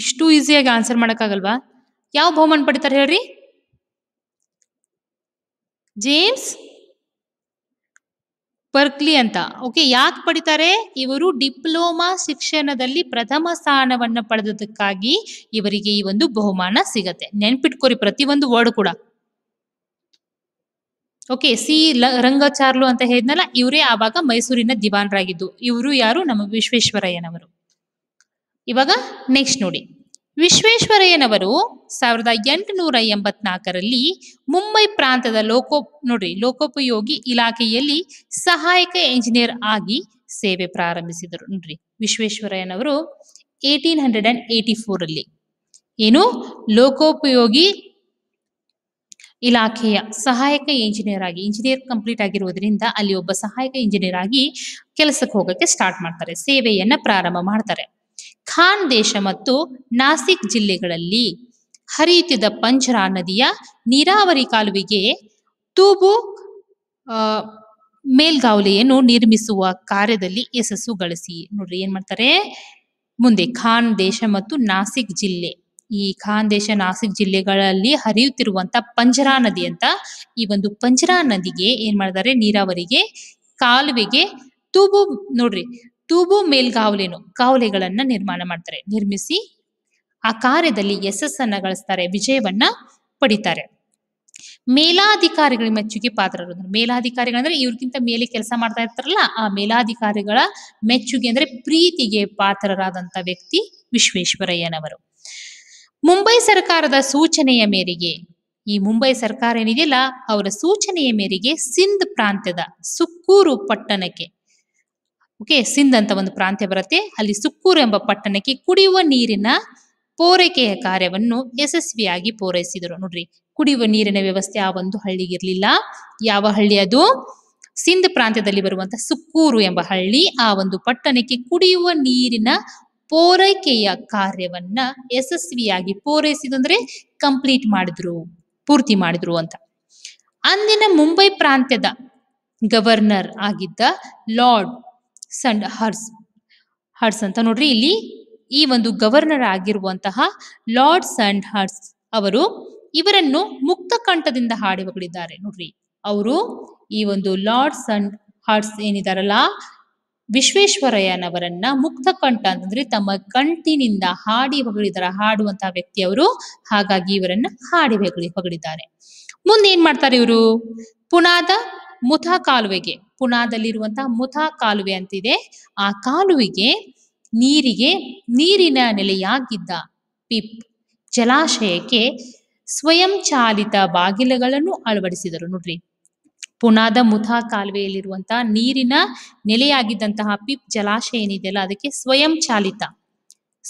ಇಷ್ಟು ಈಸಿಯಾಗಿ ಆನ್ಸರ್ ಮಾಡೋಕ್ಕಾಗಲ್ವಾ ಯಾವ ಬಹುಮಾನ ಪಡಿತಾರೆ ಹೇಳ್ರಿ ಜೇಮ್ಸ್ ಪರ್ಕ್ಲಿ ಅಂತ ಓಕೆ ಯಾಕೆ ಪಡಿತಾರೆ ಇವರು ಡಿಪ್ಲೊಮಾ ಶಿಕ್ಷಣದಲ್ಲಿ ಪ್ರಥಮ ಸ್ಥಾನವನ್ನು ಪಡೆದಕ್ಕಾಗಿ ಇವರಿಗೆ ಈ ಒಂದು ಬಹುಮಾನ ಸಿಗತ್ತೆ ನೆನ್ಪಿಟ್ಕೋರಿ ಪ್ರತಿಯೊಂದು ವರ್ಡ್ ಕೂಡ ಓಕೆ ಸಿ ರಂಗಚಾರ್ಲು ಅಂತ ಹೇಳಿದ್ನಲ್ಲ ಇವರೇ ಆವಾಗ ಮೈಸೂರಿನ ದಿವಾನ್ರಾಗಿದ್ದು ಇವರು ಯಾರು ನಮ್ಮ ವಿಶ್ವೇಶ್ವರಯ್ಯನವರು ಇವಾಗ ನೆಕ್ಸ್ಟ್ ನೋಡಿ ವಿಶ್ವೇಶ್ವರಯ್ಯನವರು ಸಾವಿರದ ಎಂಟುನೂರ ಎಂಬತ್ನಾಲ್ಕರಲ್ಲಿ ಮುಂಬೈ ಪ್ರಾಂತದ ಲೋಕೋ ನೋಡ್ರಿ ಲೋಕೋಪಯೋಗಿ ಇಲಾಖೆಯಲ್ಲಿ ಸಹಾಯಕ ಎಂಜಿನಿಯರ್ ಆಗಿ ಸೇವೆ ಪ್ರಾರಂಭಿಸಿದರು ನೋಡ್ರಿ ವಿಶ್ವೇಶ್ವರಯ್ಯನವರು ಏಯ್ಟೀನ್ ಹಂಡ್ರೆಡ್ ಅಂಡ್ ಏಯ್ಟಿ ಅಲ್ಲಿ ಏನು ಲೋಕೋಪಯೋಗಿ ಇಲಾಖೆಯ ಸಹಾಯಕ ಇಂಜಿನಿಯರ್ ಆಗಿ ಇಂಜಿನಿಯರ್ ಕಂಪ್ಲೀಟ್ ಆಗಿರುವುದರಿಂದ ಅಲ್ಲಿ ಒಬ್ಬ ಸಹಾಯಕ ಇಂಜಿನಿಯರ್ ಆಗಿ ಕೆಲಸಕ್ಕೆ ಹೋಗಕ್ಕೆ ಸ್ಟಾರ್ಟ್ ಮಾಡ್ತಾರೆ ಸೇವೆಯನ್ನ ಪ್ರಾರಂಭ ಮಾಡ್ತಾರೆ ಖಾನ್ ದೇಶ ಮತ್ತು ನಾಸಿಕ್ ಜಿಲ್ಲೆಗಳಲ್ಲಿ ಹರಿಯುತ್ತಿದ್ದ ಪಂಜರಾ ನದಿಯ ನೀರಾವರಿ ಕಾಲುವೆಗೆ ತೂಬು ಮೇಲ್ಗಾವಲೆಯನ್ನು ನಿರ್ಮಿಸುವ ಕಾರ್ಯದಲ್ಲಿ ಯಶಸ್ಸು ಗಳಿಸಿ ನೋಡ್ರಿ ಏನ್ ಮಾಡ್ತಾರೆ ಮುಂದೆ ಖಾನ್ ದೇಶ ಮತ್ತು ನಾಸಿಕ್ ಜಿಲ್ಲೆ ಈ ಖಾನ್ ದೇಶ ನಾಸಿಕ್ ಜಿಲ್ಲೆಗಳಲ್ಲಿ ಹರಿಯುತ್ತಿರುವಂತ ಪಂಜರಾ ನದಿ ಅಂತ ಈ ಒಂದು ಪಂಜರಾ ನದಿಗೆ ಏನ್ ಮಾಡಿದ್ದಾರೆ ನೀರಾವರಿಗೆ ಕಾಲುವೆಗೆ ತೂಬು ನೋಡ್ರಿ ತೂಬು ಮೇಲ್ಗಾವಲೇನು ಕಾವಲೆಗಳನ್ನ ನಿರ್ಮಾಣ ಮಾಡ್ತಾರೆ ನಿರ್ಮಿಸಿ ಆ ಕಾರ್ಯದಲ್ಲಿ ಯಶಸ್ಸನ್ನ ಗಳಿಸ್ತಾರೆ ವಿಜಯವನ್ನ ಪಡಿತಾರೆ ಮೇಲಾಧಿಕಾರಿಗಳ ಮೆಚ್ಚುಗೆ ಪಾತ್ರರು ಮೇಲಾಧಿಕಾರಿಗಳಂದ್ರೆ ಇವ್ರಿಗಿಂತ ಮೇಲೆ ಕೆಲಸ ಮಾಡ್ತಾ ಇರ್ತಾರಲ್ಲ ಆ ಮೇಲಾಧಿಕಾರಿಗಳ ಮೆಚ್ಚುಗೆ ಅಂದ್ರೆ ಪ್ರೀತಿಗೆ ಪಾತ್ರರಾದಂತ ವ್ಯಕ್ತಿ ವಿಶ್ವೇಶ್ವರಯ್ಯನವರು ಮುಂಬೈ ಸರ್ಕಾರದ ಸೂಚನೆಯ ಮೇರೆಗೆ ಈ ಮುಂಬೈ ಸರ್ಕಾರ ಏನಿದೆಯಲ್ಲ ಅವರ ಸೂಚನೆಯ ಮೇರೆಗೆ ಸಿಂಧ್ ಪ್ರಾಂತ್ಯದ ಸುಕ್ಕೂರು ಪಟ್ಟಣಕ್ಕೆ ಓಕೆ ಸಿಂಧ್ ಅಂತ ಒಂದು ಪ್ರಾಂತ್ಯ ಬರುತ್ತೆ ಅಲ್ಲಿ ಸುಕ್ಕೂರು ಎಂಬ ಪಟ್ಟಣಕ್ಕೆ ಕುಡಿಯುವ ನೀರಿನ ಪೂರೈಕೆಯ ಕಾರ್ಯವನ್ನು ಯಶಸ್ವಿಯಾಗಿ ಪೂರೈಸಿದರು ನೋಡ್ರಿ ಕುಡಿಯುವ ನೀರಿನ ವ್ಯವಸ್ಥೆ ಆ ಒಂದು ಹಳ್ಳಿಗಿರ್ಲಿಲ್ಲ ಯಾವ ಹಳ್ಳಿ ಅದು ಸಿಂಧ್ ಪ್ರಾಂತ್ಯದಲ್ಲಿ ಬರುವಂತ ಸುಕ್ಕೂರು ಎಂಬ ಹಳ್ಳಿ ಆ ಒಂದು ಪಟ್ಟಣಕ್ಕೆ ಕುಡಿಯುವ ನೀರಿನ ಪೂರೈಕೆಯ ಕಾರ್ಯವನ್ನ ಯಶಸ್ವಿಯಾಗಿ ಪೂರೈಸಿದ್ರು ಅಂದ್ರೆ ಕಂಪ್ಲೀಟ್ ಮಾಡಿದ್ರು ಪೂರ್ತಿ ಮಾಡಿದ್ರು ಅಂತ ಅಂದಿನ ಮುಂಬೈ ಪ್ರಾಂತ್ಯದ ಗವರ್ನರ್ ಆಗಿದ್ದ ಲಾರ್ಡ್ ಸಂಡ್ ಹರ್ಸ್ ಹರ್ಸ್ ಅಂತ ನೋಡ್ರಿ ಇಲ್ಲಿ ಈ ಒಂದು ಗವರ್ನರ್ ಆಗಿರುವಂತಹ ಲಾರ್ಡ್ ಸಂಡ್ ಹರ್ಸ್ ಅವರು ಇವರನ್ನು ಮುಕ್ತ ಕಂಠದಿಂದ ಹಾಡಿ ಹೊಗಳಿದ್ದಾರೆ ನೋಡ್ರಿ ಅವರು ಈ ಒಂದು ಲಾರ್ಡ್ ಸಂಡ್ ಹರ್ಸ್ ಏನಿದಾರಲ್ಲ ವಿಶ್ವೇಶ್ವರಯ್ಯನವರನ್ನ ಮುಕ್ತ ಕಂಠ ಅಂತಂದ್ರೆ ತಮ್ಮ ಕಂಠಿನಿಂದ ಹಾಡಿ ಹೊಗಳಿದಾರ ಹಾಡುವಂತಹ ವ್ಯಕ್ತಿ ಅವರು ಹಾಗಾಗಿ ಇವರನ್ನ ಹಾಡಿ ಹೊಗಳಿ ಹೊಗಳಿದ್ದಾರೆ ಮುಂದೆ ಏನ್ ಮಾಡ್ತಾರೆ ಇವರು ಪುನಾದ ಮುಥಾ ಕಾಲುವೆಗೆ ಪುನಾದಲ್ಲಿರುವಂತಹ ಮುಥಾ ಕಾಲುವೆ ಅಂತಿದೆ ಆ ಕಾಲುವೆಗೆ ನೀರಿಗೆ ನೀರಿನ ನೆಲೆಯಾಗಿದ್ದ ಪಿಪ್ ಜಲಾಶಯಕ್ಕೆ ಸ್ವಯಂ ಚಾಲಿತ ಬಾಗಿಲುಗಳನ್ನು ಅಳವಡಿಸಿದರು ನೋಡ್ರಿ ಪುನಾದ ಮುಥಾ ಕಾಲುವೆಯಲ್ಲಿರುವಂತಹ ನೀರಿನ ನೆಲೆಯಾಗಿದ್ದಂತಹ ಪಿಪ್ ಜಲಾಶಯ ಅಲ್ಲ ಅದಕ್ಕೆ ಸ್ವಯಂ ಚಾಲಿತ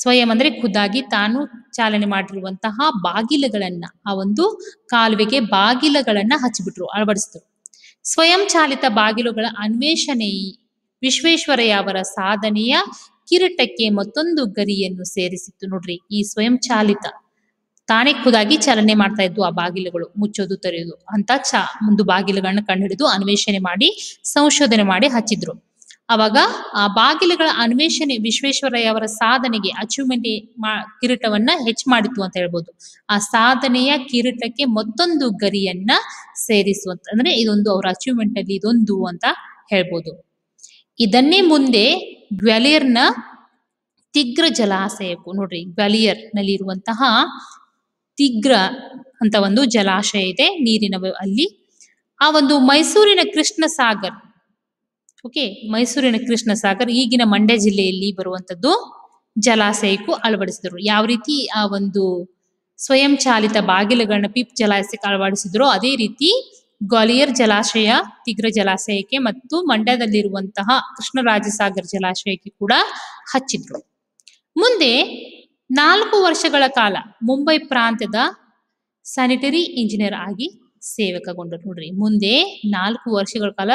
ಸ್ವಯಂ ಅಂದ್ರೆ ಖುದ್ದಾಗಿ ತಾನು ಚಾಲನೆ ಮಾಡಿರುವಂತಹ ಬಾಗಿಲುಗಳನ್ನ ಆ ಒಂದು ಕಾಲುವೆಗೆ ಬಾಗಿಲುಗಳನ್ನ ಹಚ್ಚಿಬಿಟ್ರು ಅಳವಡಿಸಿದ್ರು ಸ್ವಯಂಚಾಲಿತ ಬಾಗಿಲುಗಳ ಅನ್ವೇಷಣೆ ವಿಶ್ವೇಶ್ವರಯ್ಯ ಅವರ ಸಾಧನೆಯ ಕಿರೀಟಕ್ಕೆ ಮತ್ತೊಂದು ಗರಿಯನ್ನು ಸೇರಿಸಿತ್ತು ನೋಡ್ರಿ ಈ ಸ್ವಯಂಚಾಲಿತ ತಾನೇ ಖುದಾಗಿ ಚಲನೆ ಮಾಡ್ತಾ ಇದ್ವು ಆ ಬಾಗಿಲುಗಳು ಮುಚ್ಚೋದು ತೆರೆಯೋದು ಅಂತ ಚ ಒಂದು ಬಾಗಿಲುಗಳನ್ನ ಕಂಡುಹಿಡಿದು ಅನ್ವೇಷಣೆ ಮಾಡಿ ಸಂಶೋಧನೆ ಮಾಡಿ ಹಚ್ಚಿದ್ರು ಅವಾಗ ಆ ಬಾಗಿಲುಗಳ ಅನ್ವೇಷಣೆ ಅವರ ಸಾಧನೆಗೆ ಅಚೀವ್ಮೆಂಟ್ ಕಿರೀಟವನ್ನ ಹೆಚ್ಚು ಮಾಡಿತ್ತು ಅಂತ ಹೇಳ್ಬೋದು ಆ ಸಾಧನೆಯ ಕಿರೀಟಕ್ಕೆ ಮತ್ತೊಂದು ಗರಿಯನ್ನ ಸೇರಿಸುವಂತ ಅಂದ್ರೆ ಇದೊಂದು ಅವರ ಅಚೀವ್ಮೆಂಟ್ ಅಲ್ಲಿ ಇದೊಂದು ಅಂತ ಹೇಳ್ಬೋದು ಇದನ್ನೇ ಮುಂದೆ ಗ್ವಾಲಿಯರ್ನ ತಿಗ್ರ ಜಲಾಶಯಕ್ಕೂ ನೋಡ್ರಿ ಗ್ವಾಲಿಯರ್ ನಲ್ಲಿ ಇರುವಂತಹ ತಿಗ್ರ ಅಂತ ಒಂದು ಜಲಾಶಯ ಇದೆ ನೀರಿನ ಅಲ್ಲಿ ಆ ಒಂದು ಮೈಸೂರಿನ ಕೃಷ್ಣ ಸಾಗರ್ ಓಕೆ ಮೈಸೂರಿನ ಕೃಷ್ಣ ಸಾಗರ್ ಈಗಿನ ಮಂಡ್ಯ ಜಿಲ್ಲೆಯಲ್ಲಿ ಬರುವಂತದ್ದು ಜಲಾಶಯಕ್ಕೂ ಅಳವಡಿಸಿದರು ಯಾವ ರೀತಿ ಆ ಒಂದು ಸ್ವಯಂ ಚಾಲಿತ ಬಾಗಿಲುಗಳನ್ನ ಪಿಪ್ ಜಲಾಶಯಕ್ಕೆ ಅಳವಡಿಸಿದ್ರು ಅದೇ ರೀತಿ ಗ್ವಾಲಿಯರ್ ಜಲಾಶಯ ತಿಗ್ರ ಜಲಾಶಯಕ್ಕೆ ಮತ್ತು ಮಂಡ್ಯದಲ್ಲಿರುವಂತಹ ಕೃಷ್ಣರಾಜಸಾಗರ್ ಜಲಾಶಯಕ್ಕೆ ಕೂಡ ಹಚ್ಚಿದ್ರು ಮುಂದೆ ನಾಲ್ಕು ವರ್ಷಗಳ ಕಾಲ ಮುಂಬೈ ಪ್ರಾಂತ್ಯದ ಸ್ಯಾನಿಟರಿ ಇಂಜಿನಿಯರ್ ಆಗಿ ಸೇವಕಗೊಂಡರು ನೋಡ್ರಿ ಮುಂದೆ ನಾಲ್ಕು ವರ್ಷಗಳ ಕಾಲ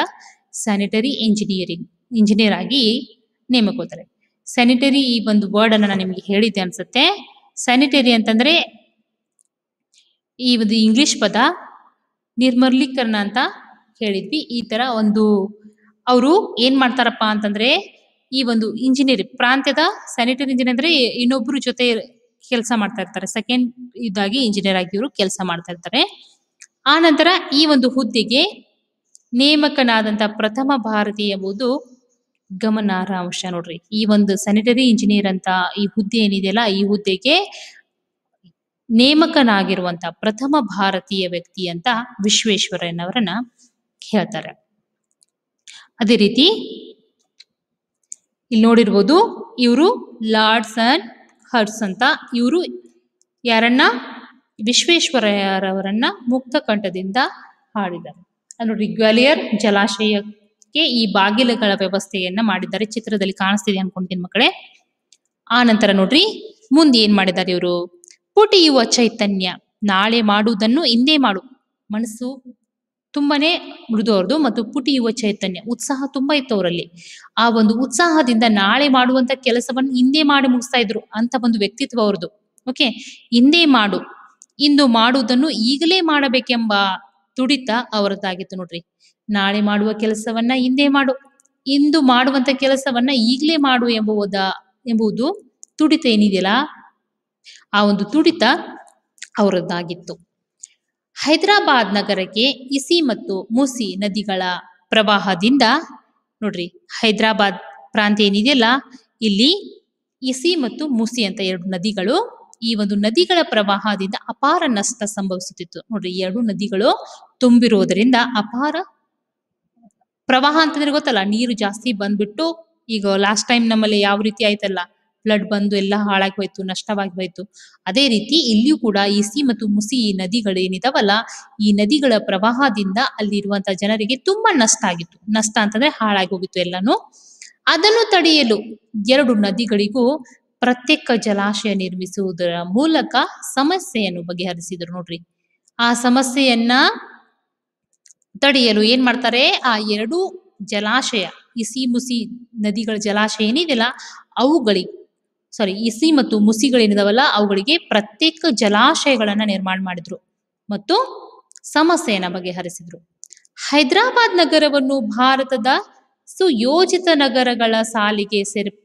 ಸ್ಯಾನಿಟರಿ ಇಂಜಿನಿಯರಿಂಗ್ ಇಂಜಿನಿಯರ್ ಆಗಿ ನೇಮಕೋತಾರೆ ಸ್ಯಾನಿಟರಿ ಈ ಒಂದು ವರ್ಡ್ ಅನ್ನ ನಾನು ನಿಮಗೆ ಹೇಳಿದ್ದೆ ಅನ್ಸುತ್ತೆ ಸ್ಯಾನಿಟರಿ ಅಂತಂದ್ರೆ ಈ ಒಂದು ಇಂಗ್ಲಿಷ್ ಪದ ನಿರ್ಮಲೀಕರಣ ಅಂತ ಹೇಳಿದ್ವಿ ಈ ತರ ಒಂದು ಅವರು ಏನ್ ಮಾಡ್ತಾರಪ್ಪ ಅಂತಂದ್ರೆ ಈ ಒಂದು ಇಂಜಿನಿಯರ್ ಪ್ರಾಂತ್ಯದ ಸ್ಯಾನಿಟರಿ ಇಂಜಿನಿಯರ್ ಅಂದ್ರೆ ಇನ್ನೊಬ್ರು ಜೊತೆ ಕೆಲಸ ಮಾಡ್ತಾ ಇರ್ತಾರೆ ಸೆಕೆಂಡ್ ಇದಾಗಿ ಇಂಜಿನಿಯರ್ ಆಗಿ ಇವರು ಕೆಲಸ ಮಾಡ್ತಾ ಇರ್ತಾರೆ ಆ ನಂತರ ಈ ಒಂದು ಹುದ್ದೆಗೆ ನೇಮಕನಾದಂತಹ ಪ್ರಥಮ ಭಾರತೀಯ ಎಂಬುದು ಗಮನಾರ್ಹ ಅಂಶ ನೋಡ್ರಿ ಈ ಒಂದು ಸ್ಯಾನಿಟರಿ ಇಂಜಿನಿಯರ್ ಅಂತ ಈ ಹುದ್ದೆ ಏನಿದೆಯಲ್ಲ ಈ ಹುದ್ದೆಗೆ ನೇಮಕನಾಗಿರುವಂತ ಪ್ರಥಮ ಭಾರತೀಯ ವ್ಯಕ್ತಿ ಅಂತ ವಿಶ್ವೇಶ್ವರಯ್ಯನವರನ್ನ ಹೇಳ್ತಾರೆ ಅದೇ ರೀತಿ ಇಲ್ಲಿ ನೋಡಿರ್ಬೋದು ಇವರು ಲಾರ್ಡ್ಸ್ ಅಂಡ್ ಹರ್ಸ್ ಅಂತ ಇವರು ಯಾರನ್ನ ವಿಶ್ವೇಶ್ವರಯ್ಯರವರನ್ನ ಮುಕ್ತ ಕಂಠದಿಂದ ಹಾಡಿದ್ದಾರೆ ನೋಡಿ ಗ್ವಾಲಿಯರ್ ಜಲಾಶಯಕ್ಕೆ ಈ ಬಾಗಿಲುಗಳ ವ್ಯವಸ್ಥೆಯನ್ನ ಮಾಡಿದ್ದಾರೆ ಚಿತ್ರದಲ್ಲಿ ಕಾಣಿಸ್ತಿದೆ ಅನ್ಕೊಂತೀನಿ ಮಕ್ಕಳೇ ಆ ನಂತರ ನೋಡ್ರಿ ಮುಂದೆ ಏನ್ ಮಾಡಿದ್ದಾರೆ ಇವರು ಪುಟಿಯುವ ಚೈತನ್ಯ ನಾಳೆ ಮಾಡುವುದನ್ನು ಇಂದೇ ಮಾಡು ಮನಸ್ಸು ತುಂಬಾನೇ ಮೃದು ಅವ್ರದ್ದು ಮತ್ತು ಪುಟಿಯುವ ಚೈತನ್ಯ ಉತ್ಸಾಹ ತುಂಬಾ ಇತ್ತು ಅವರಲ್ಲಿ ಆ ಒಂದು ಉತ್ಸಾಹದಿಂದ ನಾಳೆ ಮಾಡುವಂತ ಕೆಲಸವನ್ನು ಹಿಂದೆ ಮಾಡಿ ಮುಗಿಸ್ತಾ ಇದ್ರು ಅಂತ ಒಂದು ವ್ಯಕ್ತಿತ್ವ ಅವ್ರದ್ದು ಓಕೆ ಹಿಂದೆ ಮಾಡು ಇಂದು ಮಾಡುವುದನ್ನು ಈಗಲೇ ಮಾಡಬೇಕೆಂಬ ತುಡಿತ ಅವರದ್ದಾಗಿತ್ತು ನೋಡ್ರಿ ನಾಳೆ ಮಾಡುವ ಕೆಲಸವನ್ನ ಹಿಂದೆ ಮಾಡು ಇಂದು ಮಾಡುವಂತ ಕೆಲಸವನ್ನ ಈಗಲೇ ಮಾಡು ಎಂಬುವುದ ಎಂಬುದು ತುಡಿತ ಏನಿದೆಯಲ್ಲ ಆ ಒಂದು ತುಡಿತ ಅವರದ್ದಾಗಿತ್ತು ಹೈದರಾಬಾದ್ ನಗರಕ್ಕೆ ಇಸಿ ಮತ್ತು ಮೂಸಿ ನದಿಗಳ ಪ್ರವಾಹದಿಂದ ನೋಡ್ರಿ ಹೈದರಾಬಾದ್ ಪ್ರಾಂತ್ಯ ಏನಿದೆಯಲ್ಲ ಇಲ್ಲಿ ಇಸಿ ಮತ್ತು ಮೂಸಿ ಅಂತ ಎರಡು ನದಿಗಳು ಈ ಒಂದು ನದಿಗಳ ಪ್ರವಾಹದಿಂದ ಅಪಾರ ನಷ್ಟ ಸಂಭವಿಸುತ್ತಿತ್ತು ನೋಡ್ರಿ ಎರಡು ನದಿಗಳು ತುಂಬಿರುವುದರಿಂದ ಅಪಾರ ಪ್ರವಾಹ ಅಂತಂದ್ರೆ ಗೊತ್ತಲ್ಲ ನೀರು ಜಾಸ್ತಿ ಬಂದ್ಬಿಟ್ಟು ಈಗ ಲಾಸ್ಟ್ ಟೈಮ್ ನಮ್ಮಲ್ಲಿ ಯಾವ ರೀತಿ ಆಯ್ತಲ್ಲ ಫ್ಲಡ್ ಬಂದು ಎಲ್ಲ ಹಾಳಾಗಿ ಹೋಯ್ತು ನಷ್ಟವಾಗಿ ಹೋಯ್ತು ಅದೇ ರೀತಿ ಇಲ್ಲಿಯೂ ಕೂಡ ಈ ಸಿ ಮತ್ತು ಮುಸಿ ಈ ನದಿಗಳೇನಿದಾವಲ್ಲ ಈ ನದಿಗಳ ಪ್ರವಾಹದಿಂದ ಅಲ್ಲಿರುವಂತಹ ಜನರಿಗೆ ತುಂಬಾ ನಷ್ಟ ಆಗಿತ್ತು ನಷ್ಟ ಅಂತಂದ್ರೆ ಹಾಳಾಗಿ ಹೋಗಿತ್ತು ಎಲ್ಲಾನು ಅದನ್ನು ತಡೆಯಲು ಎರಡು ನದಿಗಳಿಗೂ ಪ್ರತ್ಯೇಕ ಜಲಾಶಯ ನಿರ್ಮಿಸುವುದರ ಮೂಲಕ ಸಮಸ್ಯೆಯನ್ನು ಬಗೆಹರಿಸಿದ್ರು ನೋಡ್ರಿ ಆ ಸಮಸ್ಯೆಯನ್ನ ತಡೆಯಲು ಏನ್ ಮಾಡ್ತಾರೆ ಆ ಎರಡು ಜಲಾಶಯ ಇಸಿ ಮುಸಿ ನದಿಗಳ ಜಲಾಶಯ ಏನಿದೆಯಲ್ಲ ಅವುಗಳಿಗೆ ಸಾರಿ ಇಸಿ ಮತ್ತು ಮುಸಿಗಳೇನಿದಾವಲ್ಲ ಅವುಗಳಿಗೆ ಪ್ರತ್ಯೇಕ ಜಲಾಶಯಗಳನ್ನ ನಿರ್ಮಾಣ ಮಾಡಿದ್ರು ಮತ್ತು ಸಮಸ್ಯೆಯನ್ನ ಬಗೆಹರಿಸಿದ್ರು ಹೈದರಾಬಾದ್ ನಗರವನ್ನು ಭಾರತದ ಸುಯೋಜಿತ ನಗರಗಳ ಸಾಲಿಗೆ ಸೇರ್ಪ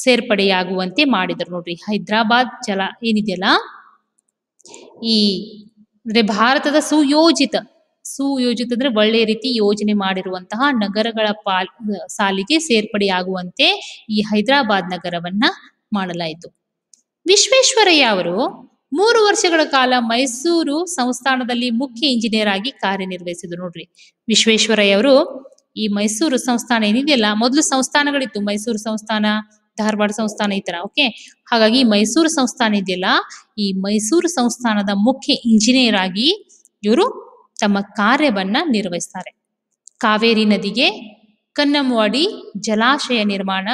ಸೇರ್ಪಡೆಯಾಗುವಂತೆ ಮಾಡಿದರು ನೋಡ್ರಿ ಹೈದರಾಬಾದ್ ಜಲ ಏನಿದೆಯಲ್ಲ ಈ ಅಂದ್ರೆ ಭಾರತದ ಸುಯೋಜಿತ ಸುಯೋಜಿತ ಅಂದ್ರೆ ಒಳ್ಳೆ ರೀತಿ ಯೋಜನೆ ಮಾಡಿರುವಂತಹ ನಗರಗಳ ಪಾಲ್ ಸಾಲಿಗೆ ಸೇರ್ಪಡೆಯಾಗುವಂತೆ ಈ ಹೈದರಾಬಾದ್ ನಗರವನ್ನ ಮಾಡಲಾಯಿತು ವಿಶ್ವೇಶ್ವರಯ್ಯ ಅವರು ಮೂರು ವರ್ಷಗಳ ಕಾಲ ಮೈಸೂರು ಸಂಸ್ಥಾನದಲ್ಲಿ ಮುಖ್ಯ ಇಂಜಿನಿಯರ್ ಆಗಿ ಕಾರ್ಯನಿರ್ವಹಿಸಿದ್ರು ನೋಡ್ರಿ ವಿಶ್ವೇಶ್ವರಯ್ಯ ಅವರು ಈ ಮೈಸೂರು ಸಂಸ್ಥಾನ ಏನಿದೆಯಲ್ಲ ಮೊದಲು ಸಂಸ್ಥಾನಗಳಿತ್ತು ಮೈಸೂರು ಸಂಸ್ಥಾನ ಧಾರವಾಡ ಸಂಸ್ಥಾನ ಈ ತರ ಓಕೆ ಹಾಗಾಗಿ ಮೈಸೂರು ಸಂಸ್ಥಾನ ಇದೆಯಲ್ಲ ಈ ಮೈಸೂರು ಸಂಸ್ಥಾನದ ಮುಖ್ಯ ಇಂಜಿನಿಯರ್ ಆಗಿ ಇವರು ತಮ್ಮ ಕಾರ್ಯವನ್ನ ನಿರ್ವಹಿಸ್ತಾರೆ ಕಾವೇರಿ ನದಿಗೆ ಕನ್ನಂವಾಡಿ ಜಲಾಶಯ ನಿರ್ಮಾಣ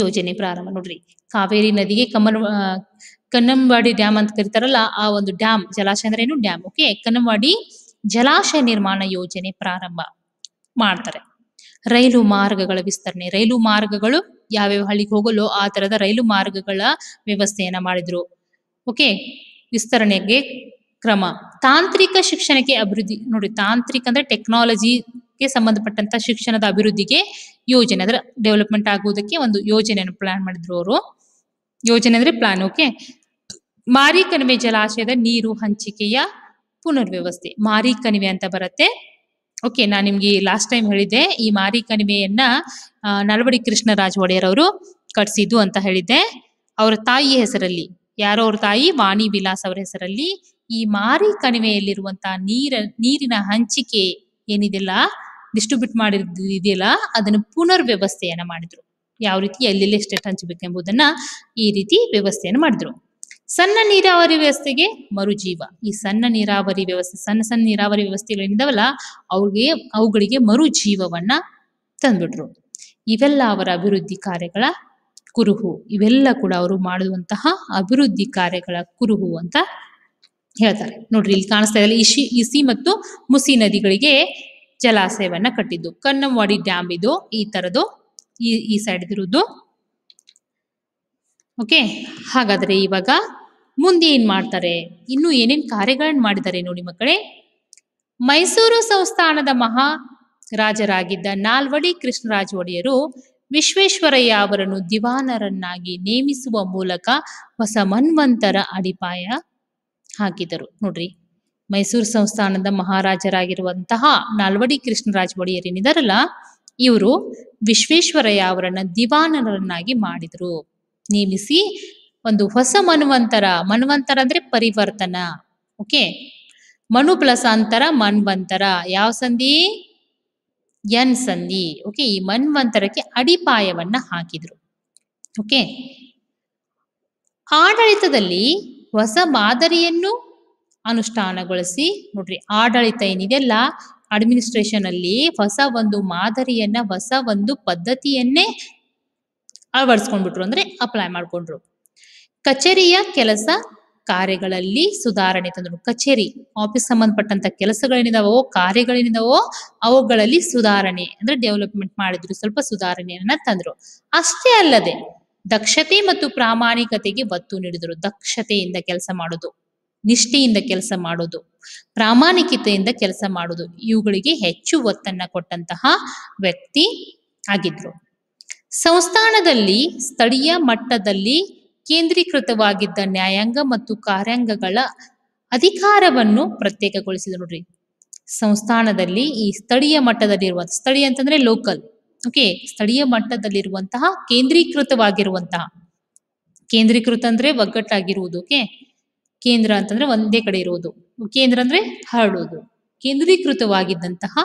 ಯೋಜನೆ ಪ್ರಾರಂಭ ನೋಡ್ರಿ ಕಾವೇರಿ ನದಿಗೆ ಕಮನ್ ಕನ್ನಂವಾಡಿ ಡ್ಯಾಮ್ ಅಂತ ಕರಿತಾರಲ್ಲ ಆ ಒಂದು ಡ್ಯಾಮ್ ಜಲಾಶಯ ಅಂದ್ರೆ ಏನು ಡ್ಯಾಮ್ ಓಕೆ ಕನ್ನಂವಾಡಿ ಜಲಾಶಯ ನಿರ್ಮಾಣ ಯೋಜನೆ ಪ್ರಾರಂಭ ಮಾಡ್ತಾರೆ ರೈಲು ಮಾರ್ಗಗಳ ವಿಸ್ತರಣೆ ರೈಲು ಮಾರ್ಗಗಳು ಯಾವ್ಯಾವ ಹಳ್ಳಿಗೆ ಹೋಗಲು ಆ ತರದ ರೈಲು ಮಾರ್ಗಗಳ ವ್ಯವಸ್ಥೆಯನ್ನ ಮಾಡಿದ್ರು ಓಕೆ ವಿಸ್ತರಣೆಗೆ ಕ್ರಮ ತಾಂತ್ರಿಕ ಶಿಕ್ಷಣಕ್ಕೆ ಅಭಿವೃದ್ಧಿ ನೋಡಿ ತಾಂತ್ರಿಕ ಅಂದ್ರೆ ಟೆಕ್ನಾಲಜಿಗೆ ಸಂಬಂಧಪಟ್ಟಂತ ಶಿಕ್ಷಣದ ಅಭಿವೃದ್ಧಿಗೆ ಯೋಜನೆ ಅಂದ್ರೆ ಡೆವಲಪ್ಮೆಂಟ್ ಆಗುವುದಕ್ಕೆ ಒಂದು ಯೋಜನೆಯನ್ನು ಪ್ಲಾನ್ ಮಾಡಿದ್ರು ಅವರು ಯೋಜನೆ ಅಂದ್ರೆ ಪ್ಲಾನ್ ಓಕೆ ಮಾರಿ ಕಣಿವೆ ಜಲಾಶಯದ ನೀರು ಹಂಚಿಕೆಯ ಪುನರ್ವ್ಯವಸ್ಥೆ ಮಾರಿ ಕಣಿವೆ ಅಂತ ಬರುತ್ತೆ ಓಕೆ ನಾನು ನಿಮ್ಗೆ ಲಾಸ್ಟ್ ಟೈಮ್ ಹೇಳಿದ್ದೆ ಈ ಮಾರಿ ಕಣಿವೆಯನ್ನ ನಲ್ವಡಿ ಕೃಷ್ಣರಾಜ್ ಒಡೆಯರ್ ಅವರು ಕಟ್ಸಿದ್ದು ಅಂತ ಹೇಳಿದ್ದೆ ಅವರ ತಾಯಿಯ ಹೆಸರಲ್ಲಿ ಯಾರೋ ಅವ್ರ ತಾಯಿ ವಾಣಿ ವಿಲಾಸ್ ಅವರ ಹೆಸರಲ್ಲಿ ಈ ಮಾರಿ ಕಣಿವೆಯಲ್ಲಿರುವಂತಹ ನೀರ ನೀರಿನ ಹಂಚಿಕೆ ಏನಿದೆಲ್ಲ ಡಿಸ್ಟ್ರಿಬ್ಯೂಟ್ ಮಾಡಿದೆಯಲ್ಲ ಅದನ್ನು ಪುನರ್ ವ್ಯವಸ್ಥೆಯನ್ನ ಮಾಡಿದ್ರು ಯಾವ ರೀತಿ ಎಲ್ಲೆಲ್ಲಿ ಹಂಚಬೇಕು ಹಂಚಬೇಕೆಂಬುದನ್ನ ಈ ರೀತಿ ವ್ಯವಸ್ಥೆಯನ್ನು ಮಾಡಿದ್ರು ಸಣ್ಣ ನೀರಾವರಿ ವ್ಯವಸ್ಥೆಗೆ ಮರುಜೀವ ಈ ಸಣ್ಣ ನೀರಾವರಿ ವ್ಯವಸ್ಥೆ ಸಣ್ಣ ಸಣ್ಣ ನೀರಾವರಿ ವ್ಯವಸ್ಥೆಗಳೇನಿದಾವಲ್ಲ ಅವ್ರಿಗೆ ಅವುಗಳಿಗೆ ಮರುಜೀವವನ್ನ ತಂದ್ಬಿಟ್ರು ಇವೆಲ್ಲ ಅವರ ಅಭಿವೃದ್ಧಿ ಕಾರ್ಯಗಳ ಕುರುಹು ಇವೆಲ್ಲ ಕೂಡ ಅವರು ಮಾಡುವಂತಹ ಅಭಿವೃದ್ಧಿ ಕಾರ್ಯಗಳ ಕುರುಹು ಅಂತ ಹೇಳ್ತಾರೆ ನೋಡ್ರಿ ಇಲ್ಲಿ ಕಾಣಿಸ್ತಾ ಇದೆ ಇಶಿ ಇಸಿ ಮತ್ತು ಮುಸಿ ನದಿಗಳಿಗೆ ಜಲಾಶಯವನ್ನ ಕಟ್ಟಿದ್ದು ಕನ್ನಂವಾಡಿ ಡ್ಯಾಮ್ ಇದು ಈ ತರದ್ದು ಈ ಈ ಸೈಡ್ ಇರುವುದು ಓಕೆ ಹಾಗಾದ್ರೆ ಇವಾಗ ಮುಂದೆ ಏನ್ ಮಾಡ್ತಾರೆ ಇನ್ನು ಏನೇನ್ ಕಾರ್ಯಗಳನ್ನ ಮಾಡಿದ್ದಾರೆ ನೋಡಿ ಮಕ್ಕಳೇ ಮೈಸೂರು ಸಂಸ್ಥಾನದ ಮಹಾ ರಾಜರಾಗಿದ್ದ ನಾಲ್ವಡಿ ಕೃಷ್ಣರಾಜ ಒಡೆಯರು ವಿಶ್ವೇಶ್ವರಯ್ಯ ಅವರನ್ನು ದಿವಾನರನ್ನಾಗಿ ನೇಮಿಸುವ ಮೂಲಕ ಹೊಸ ಮನ್ವಂತರ ಅಡಿಪಾಯ ಹಾಕಿದರು ನೋಡ್ರಿ ಮೈಸೂರು ಸಂಸ್ಥಾನದ ಮಹಾರಾಜರಾಗಿರುವಂತಹ ನಾಲ್ವಡಿ ಕೃಷ್ಣರಾಜ ಒಡೆಯರೇನಿದಾರಲ್ಲ ಇವರು ವಿಶ್ವೇಶ್ವರಯ್ಯ ಅವರನ್ನ ದಿವಾನರನ್ನಾಗಿ ಮಾಡಿದರು ನೇಮಿಸಿ ಒಂದು ಹೊಸ ಮನ್ವಂತರ ಮನ್ವಂತರ ಅಂದ್ರೆ ಪರಿವರ್ತನ ಓಕೆ ಮನು ಪ್ಲಸ್ ಅಂತರ ಮನ್ವಂತರ ಯಾವ ಸಂಧಿ ಎನ್ ಸಂಧಿ ಓಕೆ ಈ ಮನ್ವಂತರಕ್ಕೆ ಅಡಿಪಾಯವನ್ನ ಹಾಕಿದ್ರು ಓಕೆ ಆಡಳಿತದಲ್ಲಿ ಹೊಸ ಮಾದರಿಯನ್ನು ಅನುಷ್ಠಾನಗೊಳಿಸಿ ನೋಡ್ರಿ ಆಡಳಿತ ಏನಿದೆಯಲ್ಲ ಅಡ್ಮಿನಿಸ್ಟ್ರೇಷನ್ ಅಲ್ಲಿ ಹೊಸ ಒಂದು ಮಾದರಿಯನ್ನ ಹೊಸ ಒಂದು ಪದ್ಧತಿಯನ್ನೇ ಅಳವಡಿಸ್ಕೊಂಡ್ಬಿಟ್ರು ಅಂದ್ರೆ ಅಪ್ಲೈ ಮಾಡ್ಕೊಂಡ್ರು ಕಚೇರಿಯ ಕೆಲಸ ಕಾರ್ಯಗಳಲ್ಲಿ ಸುಧಾರಣೆ ತಂದರು ಕಚೇರಿ ಆಫೀಸ್ ಸಂಬಂಧಪಟ್ಟಂತ ಕೆಲಸಗಳೇನಿದಾವೋ ಕಾರ್ಯಗಳೇನಿದಾವೋ ಅವುಗಳಲ್ಲಿ ಸುಧಾರಣೆ ಅಂದ್ರೆ ಡೆವಲಪ್ಮೆಂಟ್ ಮಾಡಿದ್ರು ಸ್ವಲ್ಪ ಸುಧಾರಣೆಯನ್ನ ತಂದ್ರು ಅಷ್ಟೇ ಅಲ್ಲದೆ ದಕ್ಷತೆ ಮತ್ತು ಪ್ರಾಮಾಣಿಕತೆಗೆ ಒತ್ತು ನೀಡಿದರು ದಕ್ಷತೆಯಿಂದ ಕೆಲಸ ಮಾಡೋದು ನಿಷ್ಠೆಯಿಂದ ಕೆಲಸ ಮಾಡೋದು ಪ್ರಾಮಾಣಿಕತೆಯಿಂದ ಕೆಲಸ ಮಾಡೋದು ಇವುಗಳಿಗೆ ಹೆಚ್ಚು ಒತ್ತನ್ನ ಕೊಟ್ಟಂತಹ ವ್ಯಕ್ತಿ ಆಗಿದ್ರು ಸಂಸ್ಥಾನದಲ್ಲಿ ಸ್ಥಳೀಯ ಮಟ್ಟದಲ್ಲಿ ಕೇಂದ್ರೀಕೃತವಾಗಿದ್ದ ನ್ಯಾಯಾಂಗ ಮತ್ತು ಕಾರ್ಯಾಂಗಗಳ ಅಧಿಕಾರವನ್ನು ಪ್ರತ್ಯೇಕಗೊಳಿಸಿದ ನೋಡ್ರಿ ಸಂಸ್ಥಾನದಲ್ಲಿ ಈ ಸ್ಥಳೀಯ ಮಟ್ಟದಲ್ಲಿರುವ ಸ್ಥಳೀಯ ಅಂತಂದ್ರೆ ಲೋಕಲ್ ಓಕೆ ಸ್ಥಳೀಯ ಮಟ್ಟದಲ್ಲಿರುವಂತಹ ಕೇಂದ್ರೀಕೃತವಾಗಿರುವಂತಹ ಕೇಂದ್ರೀಕೃತ ಅಂದ್ರೆ ಒಗ್ಗಟ್ಟಾಗಿರುವುದು ಓಕೆ ಕೇಂದ್ರ ಅಂತಂದ್ರೆ ಒಂದೇ ಕಡೆ ಇರುವುದು ಕೇಂದ್ರ ಅಂದ್ರೆ ಹರಡುವುದು ಕೇಂದ್ರೀಕೃತವಾಗಿದ್ದಂತಹ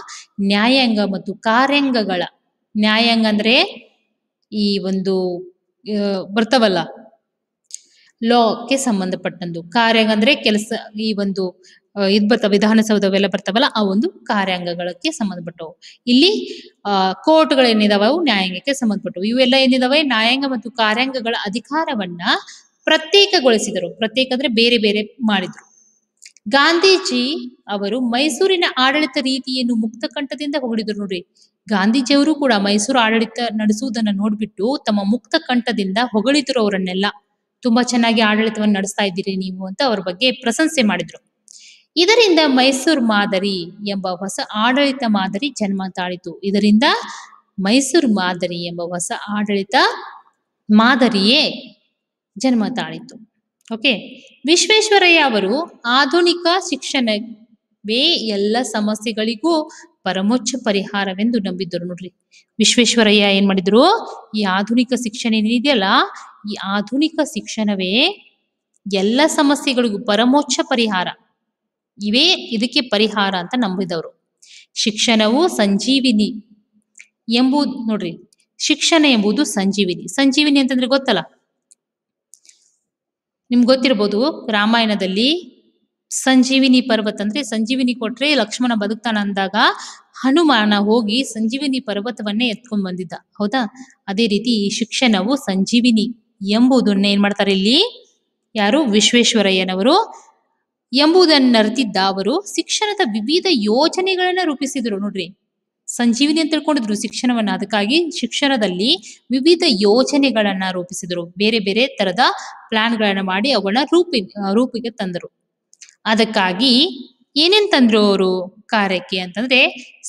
ನ್ಯಾಯಾಂಗ ಮತ್ತು ಕಾರ್ಯಾಂಗಗಳ ನ್ಯಾಯಾಂಗ ಅಂದ್ರೆ ಈ ಒಂದು ಬರ್ತವಲ್ಲ ಲಾಕ್ಕೆ ಸಂಬಂಧಪಟ್ಟಂದು ಕಾರ್ಯಾಂಗ ಅಂದ್ರೆ ಕೆಲಸ ಈ ಒಂದು ಇದ್ ಬರ್ತಾವ ವಿಧಾನಸೌಧ ಅವೆಲ್ಲ ಬರ್ತಾವಲ್ಲ ಆ ಒಂದು ಕಾರ್ಯಾಂಗಗಳಕ್ಕೆ ಸಂಬಂಧಪಟ್ಟವು ಇಲ್ಲಿ ಕೋರ್ಟ್ಗಳು ಏನಿದಾವೆ ಅವು ನ್ಯಾಯಾಂಗಕ್ಕೆ ಸಂಬಂಧಪಟ್ಟವು ಇವೆಲ್ಲ ಏನಿದಾವೆ ನ್ಯಾಯಾಂಗ ಮತ್ತು ಕಾರ್ಯಾಂಗಗಳ ಅಧಿಕಾರವನ್ನ ಪ್ರತ್ಯೇಕಗೊಳಿಸಿದರು ಪ್ರತ್ಯೇಕ ಅಂದ್ರೆ ಬೇರೆ ಬೇರೆ ಮಾಡಿದ್ರು ಗಾಂಧೀಜಿ ಅವರು ಮೈಸೂರಿನ ಆಡಳಿತ ರೀತಿಯನ್ನು ಮುಕ್ತ ಕಂಠದಿಂದ ಹೊಗಳಿದ್ರು ನೋಡ್ರಿ ಗಾಂಧೀಜಿಯವರು ಕೂಡ ಮೈಸೂರು ಆಡಳಿತ ನಡೆಸುವುದನ್ನ ನೋಡ್ಬಿಟ್ಟು ತಮ್ಮ ಮುಕ್ತ ಕಂಠದಿಂದ ಹೊಗಳಿದ್ರು ಅವರನ್ನೆಲ್ಲ ತುಂಬಾ ಚೆನ್ನಾಗಿ ಆಡಳಿತವನ್ನು ನಡೆಸ್ತಾ ಇದ್ದೀರಿ ನೀವು ಅಂತ ಅವ್ರ ಬಗ್ಗೆ ಪ್ರಶಂಸೆ ಮಾಡಿದ್ರು ಇದರಿಂದ ಮೈಸೂರು ಮಾದರಿ ಎಂಬ ಹೊಸ ಆಡಳಿತ ಮಾದರಿ ಜನ್ಮ ತಾಳಿತು ಇದರಿಂದ ಮೈಸೂರು ಮಾದರಿ ಎಂಬ ಹೊಸ ಆಡಳಿತ ಮಾದರಿಯೇ ಜನ್ಮ ತಾಳಿತು ಓಕೆ ವಿಶ್ವೇಶ್ವರಯ್ಯ ಅವರು ಆಧುನಿಕ ಶಿಕ್ಷಣವೇ ಎಲ್ಲ ಸಮಸ್ಯೆಗಳಿಗೂ ಪರಮೋಚ್ಚ ಪರಿಹಾರವೆಂದು ನಂಬಿದ್ದರು ನೋಡ್ರಿ ವಿಶ್ವೇಶ್ವರಯ್ಯ ಏನ್ ಮಾಡಿದ್ರು ಈ ಆಧುನಿಕ ಶಿಕ್ಷಣ ಏನಿದೆಯಲ್ಲ ಈ ಆಧುನಿಕ ಶಿಕ್ಷಣವೇ ಎಲ್ಲ ಸಮಸ್ಯೆಗಳಿಗೂ ಪರಮೋಚ್ಚ ಪರಿಹಾರ ಇವೇ ಇದಕ್ಕೆ ಪರಿಹಾರ ಅಂತ ನಂಬಿದವರು ಶಿಕ್ಷಣವು ಸಂಜೀವಿನಿ ಎಂಬುದು ನೋಡ್ರಿ ಶಿಕ್ಷಣ ಎಂಬುದು ಸಂಜೀವಿನಿ ಸಂಜೀವಿನಿ ಅಂತಂದ್ರೆ ಗೊತ್ತಲ್ಲ ನಿಮ್ಗೆ ಗೊತ್ತಿರ್ಬೋದು ರಾಮಾಯಣದಲ್ಲಿ ಸಂಜೀವಿನಿ ಪರ್ವತ ಅಂದ್ರೆ ಸಂಜೀವಿನಿ ಕೊಟ್ರೆ ಲಕ್ಷ್ಮಣ ಬದುಕ್ತಾನ ಅಂದಾಗ ಹನುಮಾನ ಹೋಗಿ ಸಂಜೀವಿನಿ ಪರ್ವತವನ್ನೇ ಎತ್ಕೊಂಡ್ ಬಂದಿದ್ದ ಹೌದಾ ಅದೇ ರೀತಿ ಈ ಶಿಕ್ಷಣವು ಸಂಜೀವಿನಿ ಎಂಬುದನ್ನ ಏನ್ ಮಾಡ್ತಾರೆ ಇಲ್ಲಿ ಯಾರು ವಿಶ್ವೇಶ್ವರಯ್ಯನವರು ಎಂಬುದನ್ನರ್ತಿದ್ದ ಅವರು ಶಿಕ್ಷಣದ ವಿವಿಧ ಯೋಜನೆಗಳನ್ನ ರೂಪಿಸಿದ್ರು ನೋಡ್ರಿ ಸಂಜೀವಿನಿ ಅಂತ ತಿಳ್ಕೊಂಡಿದ್ರು ಶಿಕ್ಷಣವನ್ನ ಅದಕ್ಕಾಗಿ ಶಿಕ್ಷಣದಲ್ಲಿ ವಿವಿಧ ಯೋಜನೆಗಳನ್ನ ರೂಪಿಸಿದ್ರು ಬೇರೆ ಬೇರೆ ತರದ ಪ್ಲಾನ್ಗಳನ್ನ ಮಾಡಿ ಅವುಗಳನ್ನ ರೂಪಿ ರೂಪಿಗೆ ತಂದರು ಅದಕ್ಕಾಗಿ ಏನೇನ್ ತಂದ್ರು ಅವರು ಕಾರ್ಯಕ್ಕೆ ಅಂತಂದ್ರೆ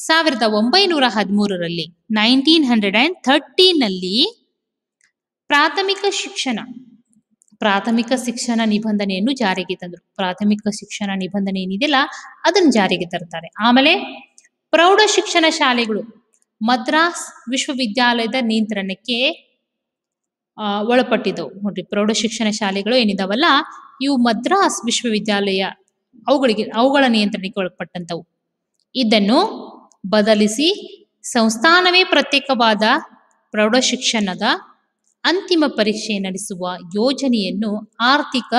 ಸಾವಿರದ ಒಂಬೈನೂರ ಹದಿಮೂರರಲ್ಲಿ ನೈನ್ಟೀನ್ ಹಂಡ್ರೆಡ್ ಅಂಡ್ ಥರ್ಟೀನ್ ಪ್ರಾಥಮಿಕ ಶಿಕ್ಷಣ ಪ್ರಾಥಮಿಕ ಶಿಕ್ಷಣ ನಿಬಂಧನೆಯನ್ನು ಜಾರಿಗೆ ತಂದರು ಪ್ರಾಥಮಿಕ ಶಿಕ್ಷಣ ನಿಬಂಧನೆ ಏನಿದೆಯಲ್ಲ ಅದನ್ನು ಜಾರಿಗೆ ತರ್ತಾರೆ ಆಮೇಲೆ ಪ್ರೌಢ ಶಿಕ್ಷಣ ಶಾಲೆಗಳು ಮದ್ರಾಸ್ ವಿಶ್ವವಿದ್ಯಾಲಯದ ನಿಯಂತ್ರಣಕ್ಕೆ ಒಳಪಟ್ಟಿದ್ದವು ನೋಡ್ರಿ ಪ್ರೌಢ ಶಿಕ್ಷಣ ಶಾಲೆಗಳು ಏನಿದಾವಲ್ಲ ಇವು ಮದ್ರಾಸ್ ವಿಶ್ವವಿದ್ಯಾಲಯ ಅವುಗಳಿಗೆ ಅವುಗಳ ನಿಯಂತ್ರಣಕ್ಕೆ ಒಳಪಟ್ಟಂತವು ಇದನ್ನು ಬದಲಿಸಿ ಸಂಸ್ಥಾನವೇ ಪ್ರತ್ಯೇಕವಾದ ಪ್ರೌಢ ಶಿಕ್ಷಣದ ಅಂತಿಮ ಪರೀಕ್ಷೆ ನಡೆಸುವ ಯೋಜನೆಯನ್ನು ಆರ್ಥಿಕ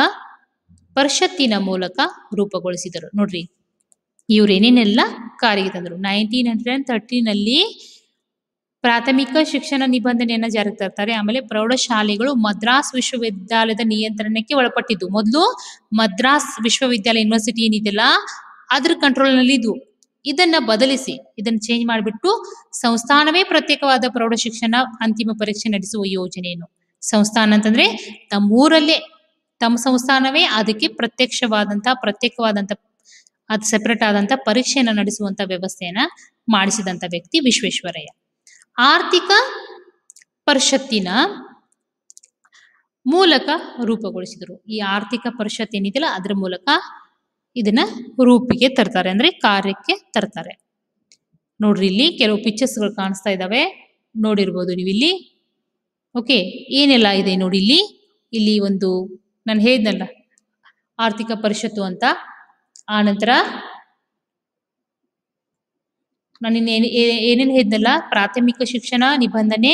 ಪರಿಷತ್ತಿನ ಮೂಲಕ ರೂಪುಗೊಳಿಸಿದರು ನೋಡ್ರಿ ಇವ್ರು ಏನೇನೆಲ್ಲ ಕಾರಿಗೆ ತಂದರು ನೈನ್ಟೀನ್ ಹಂಡ್ರೆಡ್ ಅಂಡ್ ತರ್ಟೀನಲ್ಲಿ ಪ್ರಾಥಮಿಕ ಶಿಕ್ಷಣ ನಿಬಂಧನೆಯನ್ನ ಜಾರಿಗೆ ತರ್ತಾರೆ ಆಮೇಲೆ ಪ್ರೌಢಶಾಲೆಗಳು ಮದ್ರಾಸ್ ವಿಶ್ವವಿದ್ಯಾಲಯದ ನಿಯಂತ್ರಣಕ್ಕೆ ಒಳಪಟ್ಟಿದ್ದು ಮೊದಲು ಮದ್ರಾಸ್ ವಿಶ್ವವಿದ್ಯಾಲಯ ಯೂನಿವರ್ಸಿಟಿ ಏನಿದೆಲ್ಲ ಅದ್ರ ಕಂಟ್ರೋಲ್ ನಲ್ಲಿ ಇದು ಇದನ್ನ ಬದಲಿಸಿ ಇದನ್ನ ಚೇಂಜ್ ಮಾಡಿಬಿಟ್ಟು ಸಂಸ್ಥಾನವೇ ಪ್ರತ್ಯೇಕವಾದ ಪ್ರೌಢ ಶಿಕ್ಷಣ ಅಂತಿಮ ಪರೀಕ್ಷೆ ನಡೆಸುವ ಯೋಜನೆಯನ್ನು ಸಂಸ್ಥಾನ ಅಂತಂದ್ರೆ ತಮ್ಮೂರಲ್ಲೇ ತಮ್ಮ ಸಂಸ್ಥಾನವೇ ಅದಕ್ಕೆ ಪ್ರತ್ಯಕ್ಷವಾದಂತಹ ಪ್ರತ್ಯೇಕವಾದಂತ ಅದು ಸೆಪರೇಟ್ ಆದಂತ ಪರೀಕ್ಷೆಯನ್ನ ನಡೆಸುವಂತ ವ್ಯವಸ್ಥೆಯನ್ನ ಮಾಡಿಸಿದಂತ ವ್ಯಕ್ತಿ ವಿಶ್ವೇಶ್ವರಯ್ಯ ಆರ್ಥಿಕ ಪರಿಷತ್ತಿನ ಮೂಲಕ ರೂಪಗೊಳಿಸಿದರು ಈ ಆರ್ಥಿಕ ಪರಿಷತ್ ಏನಿದೆಯಲ್ಲ ಅದರ ಮೂಲಕ ಇದನ್ನ ರೂಪಿಗೆ ತರ್ತಾರೆ ಅಂದ್ರೆ ಕಾರ್ಯಕ್ಕೆ ತರ್ತಾರೆ ನೋಡ್ರಿ ಇಲ್ಲಿ ಕೆಲವು ಪಿಕ್ಚರ್ಸ್ ಕಾಣಿಸ್ತಾ ಇದಾವೆ ನೋಡಿರ್ಬೋದು ನೀವು ಇಲ್ಲಿ ಓಕೆ ಏನೆಲ್ಲ ಇದೆ ನೋಡಿ ಇಲ್ಲಿ ಇಲ್ಲಿ ಒಂದು ನಾನು ಹೇಳಿದ್ನಲ್ಲ ಆರ್ಥಿಕ ಪರಿಷತ್ತು ಅಂತ ಆನಂತರ ನಾನು ಏನೇನು ಹೇಳಿದ್ನಲ್ಲ ಪ್ರಾಥಮಿಕ ಶಿಕ್ಷಣ ನಿಬಂಧನೆ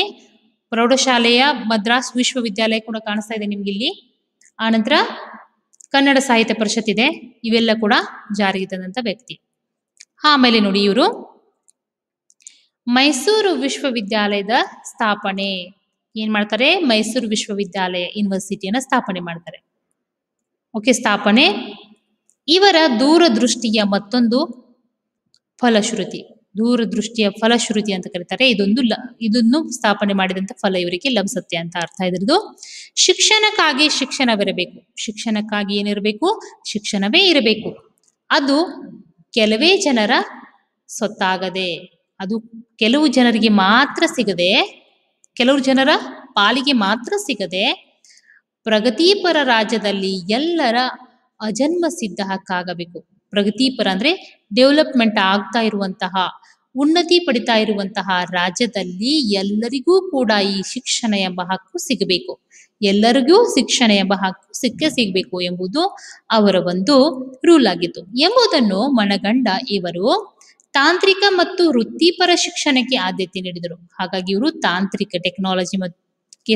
ಪ್ರೌಢಶಾಲೆಯ ಮದ್ರಾಸ್ ವಿಶ್ವವಿದ್ಯಾಲಯ ಕೂಡ ಕಾಣಿಸ್ತಾ ಇದೆ ನಿಮ್ಗೆ ಇಲ್ಲಿ ಆನಂತರ ಕನ್ನಡ ಸಾಹಿತ್ಯ ಪರಿಷತ್ ಇದೆ ಇವೆಲ್ಲ ಕೂಡ ಜಾರಿಗೆ ತಂದಂತ ವ್ಯಕ್ತಿ ಆಮೇಲೆ ನೋಡಿ ಇವರು ಮೈಸೂರು ವಿಶ್ವವಿದ್ಯಾಲಯದ ಸ್ಥಾಪನೆ ಏನ್ ಮಾಡ್ತಾರೆ ಮೈಸೂರು ವಿಶ್ವವಿದ್ಯಾಲಯ ಯೂನಿವರ್ಸಿಟಿಯನ್ನ ಸ್ಥಾಪನೆ ಮಾಡ್ತಾರೆ ಓಕೆ ಸ್ಥಾಪನೆ ಇವರ ದೂರದೃಷ್ಟಿಯ ಮತ್ತೊಂದು ಫಲಶ್ರುತಿ ದೂರದೃಷ್ಟಿಯ ಫಲಶ್ರುತಿ ಅಂತ ಕರೀತಾರೆ ಇದೊಂದು ಲ ಇದನ್ನು ಸ್ಥಾಪನೆ ಮಾಡಿದಂತ ಫಲ ಇವರಿಗೆ ಲಭಸತ್ಯ ಅಂತ ಅರ್ಥ ಇದ್ರದ್ದು ಶಿಕ್ಷಣಕ್ಕಾಗಿ ಶಿಕ್ಷಣವಿರಬೇಕು ಶಿಕ್ಷಣಕ್ಕಾಗಿ ಏನಿರಬೇಕು ಶಿಕ್ಷಣವೇ ಇರಬೇಕು ಅದು ಕೆಲವೇ ಜನರ ಸೊತ್ತಾಗದೆ ಅದು ಕೆಲವು ಜನರಿಗೆ ಮಾತ್ರ ಸಿಗದೆ ಕೆಲವು ಜನರ ಪಾಲಿಗೆ ಮಾತ್ರ ಸಿಗದೆ ಪ್ರಗತಿಪರ ರಾಜ್ಯದಲ್ಲಿ ಎಲ್ಲರ ಅಜನ್ಮ ಸಿದ್ಧ ಹಕ್ಕಾಗಬೇಕು ಪ್ರಗತಿಪರ ಅಂದ್ರೆ ಡೆವಲಪ್ಮೆಂಟ್ ಆಗ್ತಾ ಇರುವಂತಹ ಉನ್ನತಿ ಪಡಿತಾ ಇರುವಂತಹ ರಾಜ್ಯದಲ್ಲಿ ಎಲ್ಲರಿಗೂ ಕೂಡ ಈ ಶಿಕ್ಷಣ ಎಂಬ ಹಕ್ಕು ಸಿಗಬೇಕು ಎಲ್ಲರಿಗೂ ಶಿಕ್ಷಣ ಎಂಬ ಹಕ್ಕು ಸಿಕ್ಕೇ ಸಿಗಬೇಕು ಎಂಬುದು ಅವರ ಒಂದು ರೂಲ್ ಆಗಿತ್ತು ಎಂಬುದನ್ನು ಮನಗಂಡ ಇವರು ತಾಂತ್ರಿಕ ಮತ್ತು ವೃತ್ತಿಪರ ಶಿಕ್ಷಣಕ್ಕೆ ಆದ್ಯತೆ ನೀಡಿದರು ಹಾಗಾಗಿ ಇವರು ತಾಂತ್ರಿಕ ಟೆಕ್ನಾಲಜಿ ಮತ್ತು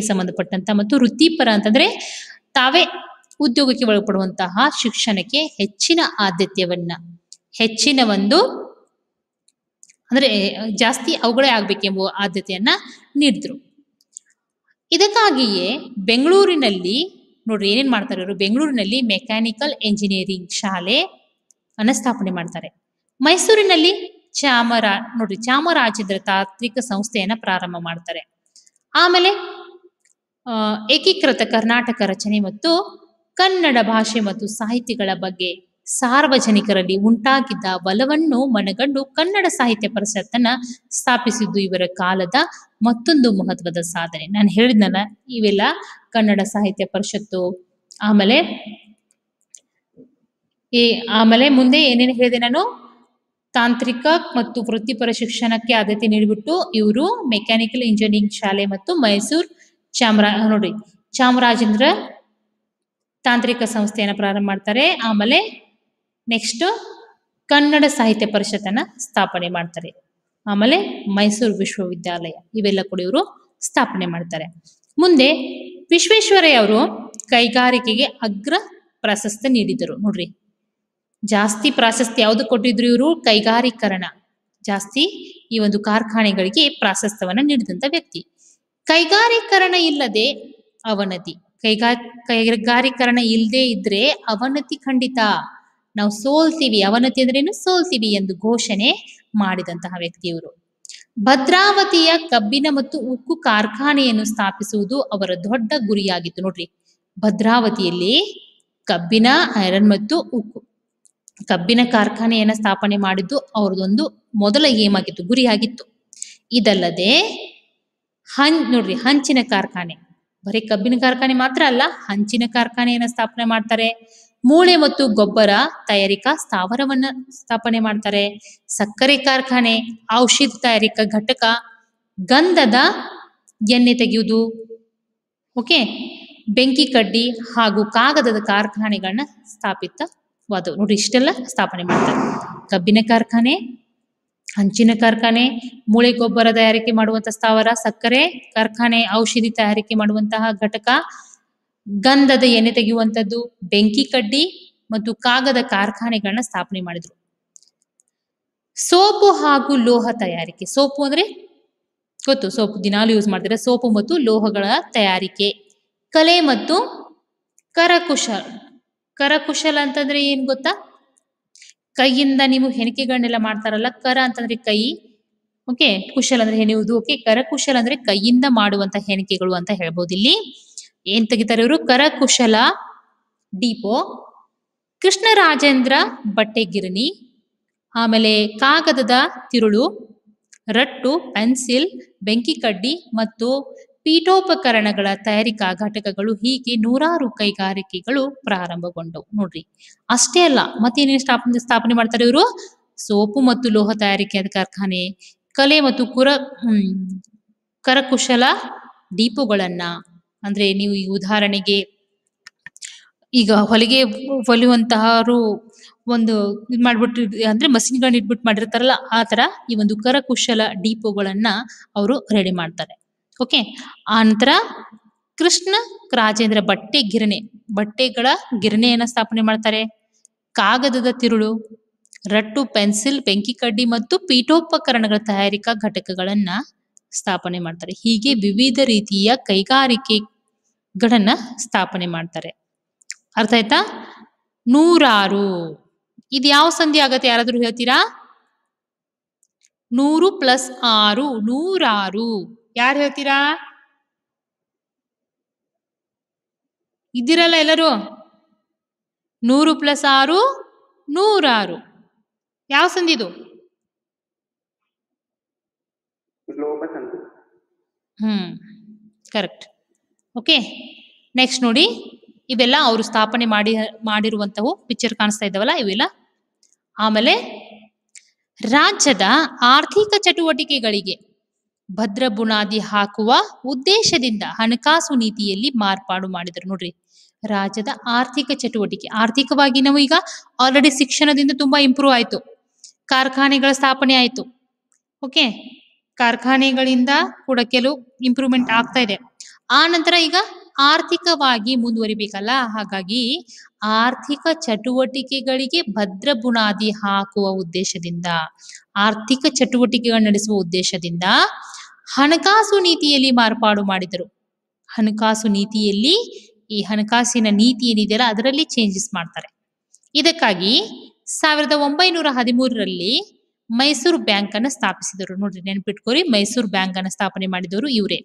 ಸಂಬಂಧಪಟ್ಟಂತ ಮತ್ತು ವೃತ್ತಿಪರ ಅಂತಂದ್ರೆ ತಾವೇ ಉದ್ಯೋಗಕ್ಕೆ ಒಳಪಡುವಂತಹ ಶಿಕ್ಷಣಕ್ಕೆ ಹೆಚ್ಚಿನ ಆದ್ಯತೆಯನ್ನ ಹೆಚ್ಚಿನ ಒಂದು ಅಂದ್ರೆ ಜಾಸ್ತಿ ಅವುಗಳೇ ಆಗ್ಬೇಕೆಂಬ ಆದ್ಯತೆಯನ್ನ ನೀಡಿದ್ರು ಇದಕ್ಕಾಗಿಯೇ ಬೆಂಗಳೂರಿನಲ್ಲಿ ನೋಡ್ರಿ ಏನೇನ್ ಮಾಡ್ತಾರೆ ಇವರು ಬೆಂಗಳೂರಿನಲ್ಲಿ ಮೆಕ್ಯಾನಿಕಲ್ ಎಂಜಿನಿಯರಿಂಗ್ ಶಾಲೆ ಅನ್ನ ಸ್ಥಾಪನೆ ಮಾಡ್ತಾರೆ ಮೈಸೂರಿನಲ್ಲಿ ಚಾಮರ ನೋಡ್ರಿ ಚಾಮರಾಜೇಂದ್ರ ತಾತ್ವಿಕ ಸಂಸ್ಥೆಯನ್ನ ಪ್ರಾರಂಭ ಮಾಡ್ತಾರೆ ಆಮೇಲೆ ಏಕೀಕೃತ ಕರ್ನಾಟಕ ರಚನೆ ಮತ್ತು ಕನ್ನಡ ಭಾಷೆ ಮತ್ತು ಸಾಹಿತ್ಯಗಳ ಬಗ್ಗೆ ಸಾರ್ವಜನಿಕರಲ್ಲಿ ಉಂಟಾಗಿದ್ದ ಬಲವನ್ನು ಮನಗಂಡು ಕನ್ನಡ ಸಾಹಿತ್ಯ ಪರಿಷತ್ತನ್ನ ಸ್ಥಾಪಿಸಿದ್ದು ಇವರ ಕಾಲದ ಮತ್ತೊಂದು ಮಹತ್ವದ ಸಾಧನೆ ನಾನು ಹೇಳಿದ್ನಲ್ಲ ಇವೆಲ್ಲ ಕನ್ನಡ ಸಾಹಿತ್ಯ ಪರಿಷತ್ತು ಆಮೇಲೆ ಈ ಆಮೇಲೆ ಮುಂದೆ ಏನೇನು ಹೇಳಿದೆ ನಾನು ತಾಂತ್ರಿಕ ಮತ್ತು ವೃತ್ತಿಪರ ಶಿಕ್ಷಣಕ್ಕೆ ಆದ್ಯತೆ ನೀಡಿಬಿಟ್ಟು ಇವರು ಮೆಕ್ಯಾನಿಕಲ್ ಇಂಜಿನಿಯರಿಂಗ್ ಶಾಲೆ ಮತ್ತು ಮೈಸೂರು ಚಾಮರಾ ನೋಡಿ ಚಾಮರಾಜೇಂದ್ರ ತಾಂತ್ರಿಕ ಸಂಸ್ಥೆಯನ್ನು ಪ್ರಾರಂಭ ಮಾಡ್ತಾರೆ ಆಮೇಲೆ ನೆಕ್ಸ್ಟ್ ಕನ್ನಡ ಸಾಹಿತ್ಯ ಪರಿಷತ್ತನ್ನ ಸ್ಥಾಪನೆ ಮಾಡ್ತಾರೆ ಆಮೇಲೆ ಮೈಸೂರು ವಿಶ್ವವಿದ್ಯಾಲಯ ಇವೆಲ್ಲ ಕೂಡ ಇವರು ಸ್ಥಾಪನೆ ಮಾಡ್ತಾರೆ ಮುಂದೆ ವಿಶ್ವೇಶ್ವರಯ್ಯ ಅವರು ಕೈಗಾರಿಕೆಗೆ ಅಗ್ರ ಪ್ರಾಶಸ್ತ್ಯ ನೀಡಿದರು ನೋಡ್ರಿ ಜಾಸ್ತಿ ಪ್ರಾಶಸ್ತ್ಯ ಯಾವ್ದು ಕೊಟ್ಟಿದ್ರು ಇವರು ಕೈಗಾರಿಕರಣ ಜಾಸ್ತಿ ಈ ಒಂದು ಕಾರ್ಖಾನೆಗಳಿಗೆ ಪ್ರಾಶಸ್ತ್ಯವನ್ನ ನೀಡಿದಂತ ವ್ಯಕ್ತಿ ಕೈಗಾರಿಕರಣ ಇಲ್ಲದೆ ಅವನತಿ ಕೈಗಾ ಕೈಗಾರಿಕರಣ ಇಲ್ಲದೆ ಇದ್ರೆ ಅವನತಿ ಖಂಡಿತ ನಾವು ಸೋಲ್ತೀವಿ ಅವನತಿ ಅಂದ್ರೇನು ಸೋಲ್ತೀವಿ ಎಂದು ಘೋಷಣೆ ಮಾಡಿದಂತಹ ವ್ಯಕ್ತಿಯವರು ಭದ್ರಾವತಿಯ ಕಬ್ಬಿನ ಮತ್ತು ಉಕ್ಕು ಕಾರ್ಖಾನೆಯನ್ನು ಸ್ಥಾಪಿಸುವುದು ಅವರ ದೊಡ್ಡ ಗುರಿಯಾಗಿತ್ತು ನೋಡ್ರಿ ಭದ್ರಾವತಿಯಲ್ಲಿ ಕಬ್ಬಿನ ಐರನ್ ಮತ್ತು ಉಕ್ಕು ಕಬ್ಬಿನ ಕಾರ್ಖಾನೆಯನ್ನು ಸ್ಥಾಪನೆ ಮಾಡಿದ್ದು ಅವರದೊಂದು ಮೊದಲ ಏಮಾಗಿತ್ತು ಗುರಿಯಾಗಿತ್ತು ಇದಲ್ಲದೆ ಹಂ ನೋಡ್ರಿ ಹಂಚಿನ ಕಾರ್ಖಾನೆ ಬರೀ ಕಬ್ಬಿನ ಕಾರ್ಖಾನೆ ಮಾತ್ರ ಅಲ್ಲ ಹಂಚಿನ ಕಾರ್ಖಾನೆಯನ್ನು ಸ್ಥಾಪನೆ ಮಾಡ್ತಾರೆ ಮೂಳೆ ಮತ್ತು ಗೊಬ್ಬರ ತಯಾರಿಕಾ ಸ್ಥಾವರವನ್ನ ಸ್ಥಾಪನೆ ಮಾಡ್ತಾರೆ ಸಕ್ಕರೆ ಕಾರ್ಖಾನೆ ಔಷಧ ತಯಾರಿಕಾ ಘಟಕ ಗಂಧದ ಎಣ್ಣೆ ತೆಗೆಯುವುದು ಓಕೆ ಬೆಂಕಿ ಕಡ್ಡಿ ಹಾಗೂ ಕಾಗದದ ಕಾರ್ಖಾನೆಗಳನ್ನ ಸ್ಥಾಪಿತವಾದವು ನೋಡಿ ಇಷ್ಟೆಲ್ಲ ಸ್ಥಾಪನೆ ಮಾಡ್ತಾರೆ ಕಬ್ಬಿನ ಕಾರ್ಖಾನೆ ಹಂಚಿನ ಕಾರ್ಖಾನೆ ಮೂಳೆ ಗೊಬ್ಬರ ತಯಾರಿಕೆ ಮಾಡುವಂತಹ ಸ್ಥಾವರ ಸಕ್ಕರೆ ಕಾರ್ಖಾನೆ ಔಷಧಿ ತಯಾರಿಕೆ ಮಾಡುವಂತಹ ಘಟಕ ಗಂಧದ ಎಣ್ಣೆ ತೆಗೆಯುವಂಥದ್ದು ಬೆಂಕಿ ಕಡ್ಡಿ ಮತ್ತು ಕಾಗದ ಕಾರ್ಖಾನೆಗಳನ್ನ ಸ್ಥಾಪನೆ ಮಾಡಿದ್ರು ಸೋಪು ಹಾಗೂ ಲೋಹ ತಯಾರಿಕೆ ಸೋಪು ಅಂದ್ರೆ ಗೊತ್ತು ಸೋಪು ದಿನಾಲು ಯೂಸ್ ಮಾಡಿದ್ರೆ ಸೋಪು ಮತ್ತು ಲೋಹಗಳ ತಯಾರಿಕೆ ಕಲೆ ಮತ್ತು ಕರಕುಶಲ ಕರಕುಶಲ ಅಂತಂದ್ರೆ ಏನ್ ಗೊತ್ತಾ ಕೈಯಿಂದ ನೀವು ಹೆಣಿಕೆಗಳನ್ನೆಲ್ಲ ಮಾಡ್ತಾರಲ್ಲ ಕರ ಅಂತಂದ್ರೆ ಕೈ ಓಕೆ ಕುಶಲ ಅಂದ್ರೆ ಹೆಣೆಯುವುದು ಓಕೆ ಕರಕುಶಲ ಅಂದ್ರೆ ಕೈಯಿಂದ ಮಾಡುವಂತ ಹೆಣಿಕೆಗಳು ಅಂತ ಹೇಳ್ಬೋದು ಇಲ್ಲಿ ಏನ್ ತೆಗಿತಾರೆ ಇವರು ಕರಕುಶಲ ಡಿಪೋ ಕೃಷ್ಣರಾಜೇಂದ್ರ ಬಟ್ಟೆಗಿರಣಿ ಆಮೇಲೆ ಕಾಗದದ ತಿರುಳು ರಟ್ಟು ಪೆನ್ಸಿಲ್ ಬೆಂಕಿ ಕಡ್ಡಿ ಮತ್ತು ಪೀಠೋಪಕರಣಗಳ ತಯಾರಿಕಾ ಘಟಕಗಳು ಹೀಗೆ ನೂರಾರು ಕೈಗಾರಿಕೆಗಳು ಪ್ರಾರಂಭಗೊಂಡವು ನೋಡ್ರಿ ಅಷ್ಟೇ ಅಲ್ಲ ಮತ್ತೇನೇನು ಸ್ಥಾಪನೆ ಸ್ಥಾಪನೆ ಮಾಡ್ತಾರೆ ಇವರು ಸೋಪು ಮತ್ತು ಲೋಹ ತಯಾರಿಕೆ ಕಾರ್ಖಾನೆ ಕಲೆ ಮತ್ತು ಕುರ ಕರಕುಶಲ ಡೀಪುಗಳನ್ನ ಅಂದ್ರೆ ನೀವು ಈ ಉದಾಹರಣೆಗೆ ಈಗ ಹೊಲಿಗೆ ಹೊಲಿಯುವಂತಹರು ಒಂದು ಇದು ಮಾಡ್ಬಿಟ್ಟು ಅಂದ್ರೆ ಮಸೀನ್ಗಳನ್ನ ಇಟ್ಬಿಟ್ಟು ಮಾಡಿರ್ತಾರಲ್ಲ ಆ ತರ ಈ ಒಂದು ಕರಕುಶಲ ಡೀಪುಗಳನ್ನ ಅವರು ರೆಡಿ ಮಾಡ್ತಾರೆ ಓಕೆ ನಂತರ ಕೃಷ್ಣ ರಾಜೇಂದ್ರ ಬಟ್ಟೆ ಗಿರಣೆ ಬಟ್ಟೆಗಳ ಗಿರಣೆಯನ್ನ ಸ್ಥಾಪನೆ ಮಾಡ್ತಾರೆ ಕಾಗದದ ತಿರುಳು ರಟ್ಟು ಪೆನ್ಸಿಲ್ ಬೆಂಕಿ ಕಡ್ಡಿ ಮತ್ತು ಪೀಠೋಪಕರಣಗಳ ತಯಾರಿಕಾ ಘಟಕಗಳನ್ನ ಸ್ಥಾಪನೆ ಮಾಡ್ತಾರೆ ಹೀಗೆ ವಿವಿಧ ರೀತಿಯ ಕೈಗಾರಿಕೆಗಳನ್ನ ಸ್ಥಾಪನೆ ಮಾಡ್ತಾರೆ ಅರ್ಥ ಆಯ್ತಾ ನೂರಾರು ಇದು ಯಾವ ಸಂಧಿ ಆಗತ್ತೆ ಯಾರಾದ್ರೂ ಹೇಳ್ತೀರಾ ನೂರು ಪ್ಲಸ್ ಆರು ನೂರಾರು ಯಾರು ಹೇಳ್ತೀರಾ ಇದ್ದೀರಲ್ಲ ಎಲ್ಲರೂ ನೂರು ಪ್ಲಸ್ ಆರು ನೂರಾರು ಯಾವ ಇದು ಹ್ಮ್ ಕರೆಕ್ಟ್ ಓಕೆ ನೆಕ್ಸ್ಟ್ ನೋಡಿ ಇವೆಲ್ಲ ಅವರು ಸ್ಥಾಪನೆ ಮಾಡಿ ಮಾಡಿರುವಂತವು ಪಿಕ್ಚರ್ ಕಾಣಿಸ್ತಾ ಇದ್ದಾವಲ್ಲ ಇವೆಲ್ಲ ಆಮೇಲೆ ರಾಜ್ಯದ ಆರ್ಥಿಕ ಚಟುವಟಿಕೆಗಳಿಗೆ ಭದ್ರ ಬುನಾದಿ ಹಾಕುವ ಉದ್ದೇಶದಿಂದ ಹಣಕಾಸು ನೀತಿಯಲ್ಲಿ ಮಾರ್ಪಾಡು ಮಾಡಿದರು ನೋಡ್ರಿ ರಾಜ್ಯದ ಆರ್ಥಿಕ ಚಟುವಟಿಕೆ ಆರ್ಥಿಕವಾಗಿ ನಾವು ಈಗ ಆಲ್ರೆಡಿ ಶಿಕ್ಷಣದಿಂದ ತುಂಬಾ ಇಂಪ್ರೂವ್ ಆಯಿತು ಕಾರ್ಖಾನೆಗಳ ಸ್ಥಾಪನೆ ಆಯಿತು ಓಕೆ ಕಾರ್ಖಾನೆಗಳಿಂದ ಕೂಡ ಕೆಲವು ಇಂಪ್ರೂವ್ಮೆಂಟ್ ಆಗ್ತಾ ಇದೆ ಆ ನಂತರ ಈಗ ಆರ್ಥಿಕವಾಗಿ ಮುಂದುವರಿಬೇಕಲ್ಲ ಹಾಗಾಗಿ ಆರ್ಥಿಕ ಚಟುವಟಿಕೆಗಳಿಗೆ ಭದ್ರ ಬುನಾದಿ ಹಾಕುವ ಉದ್ದೇಶದಿಂದ ಆರ್ಥಿಕ ಚಟುವಟಿಕೆಗಳನ್ನು ನಡೆಸುವ ಉದ್ದೇಶದಿಂದ ಹಣಕಾಸು ನೀತಿಯಲ್ಲಿ ಮಾರ್ಪಾಡು ಮಾಡಿದರು ಹಣಕಾಸು ನೀತಿಯಲ್ಲಿ ಈ ಹಣಕಾಸಿನ ನೀತಿ ಏನಿದೆಯಲ್ಲ ಅದರಲ್ಲಿ ಚೇಂಜಸ್ ಮಾಡ್ತಾರೆ ಇದಕ್ಕಾಗಿ ಸಾವಿರದ ಒಂಬೈನೂರ ಹದಿಮೂರರಲ್ಲಿ ಮೈಸೂರು ಬ್ಯಾಂಕ್ ಅನ್ನು ಸ್ಥಾಪಿಸಿದರು ನೋಡ್ರಿ ನೆನ್ಪಿಟ್ಕೋರಿ ಮೈಸೂರು ಬ್ಯಾಂಕ್ ಅನ್ನು ಸ್ಥಾಪನೆ ಮಾಡಿದವರು ಇವರೇ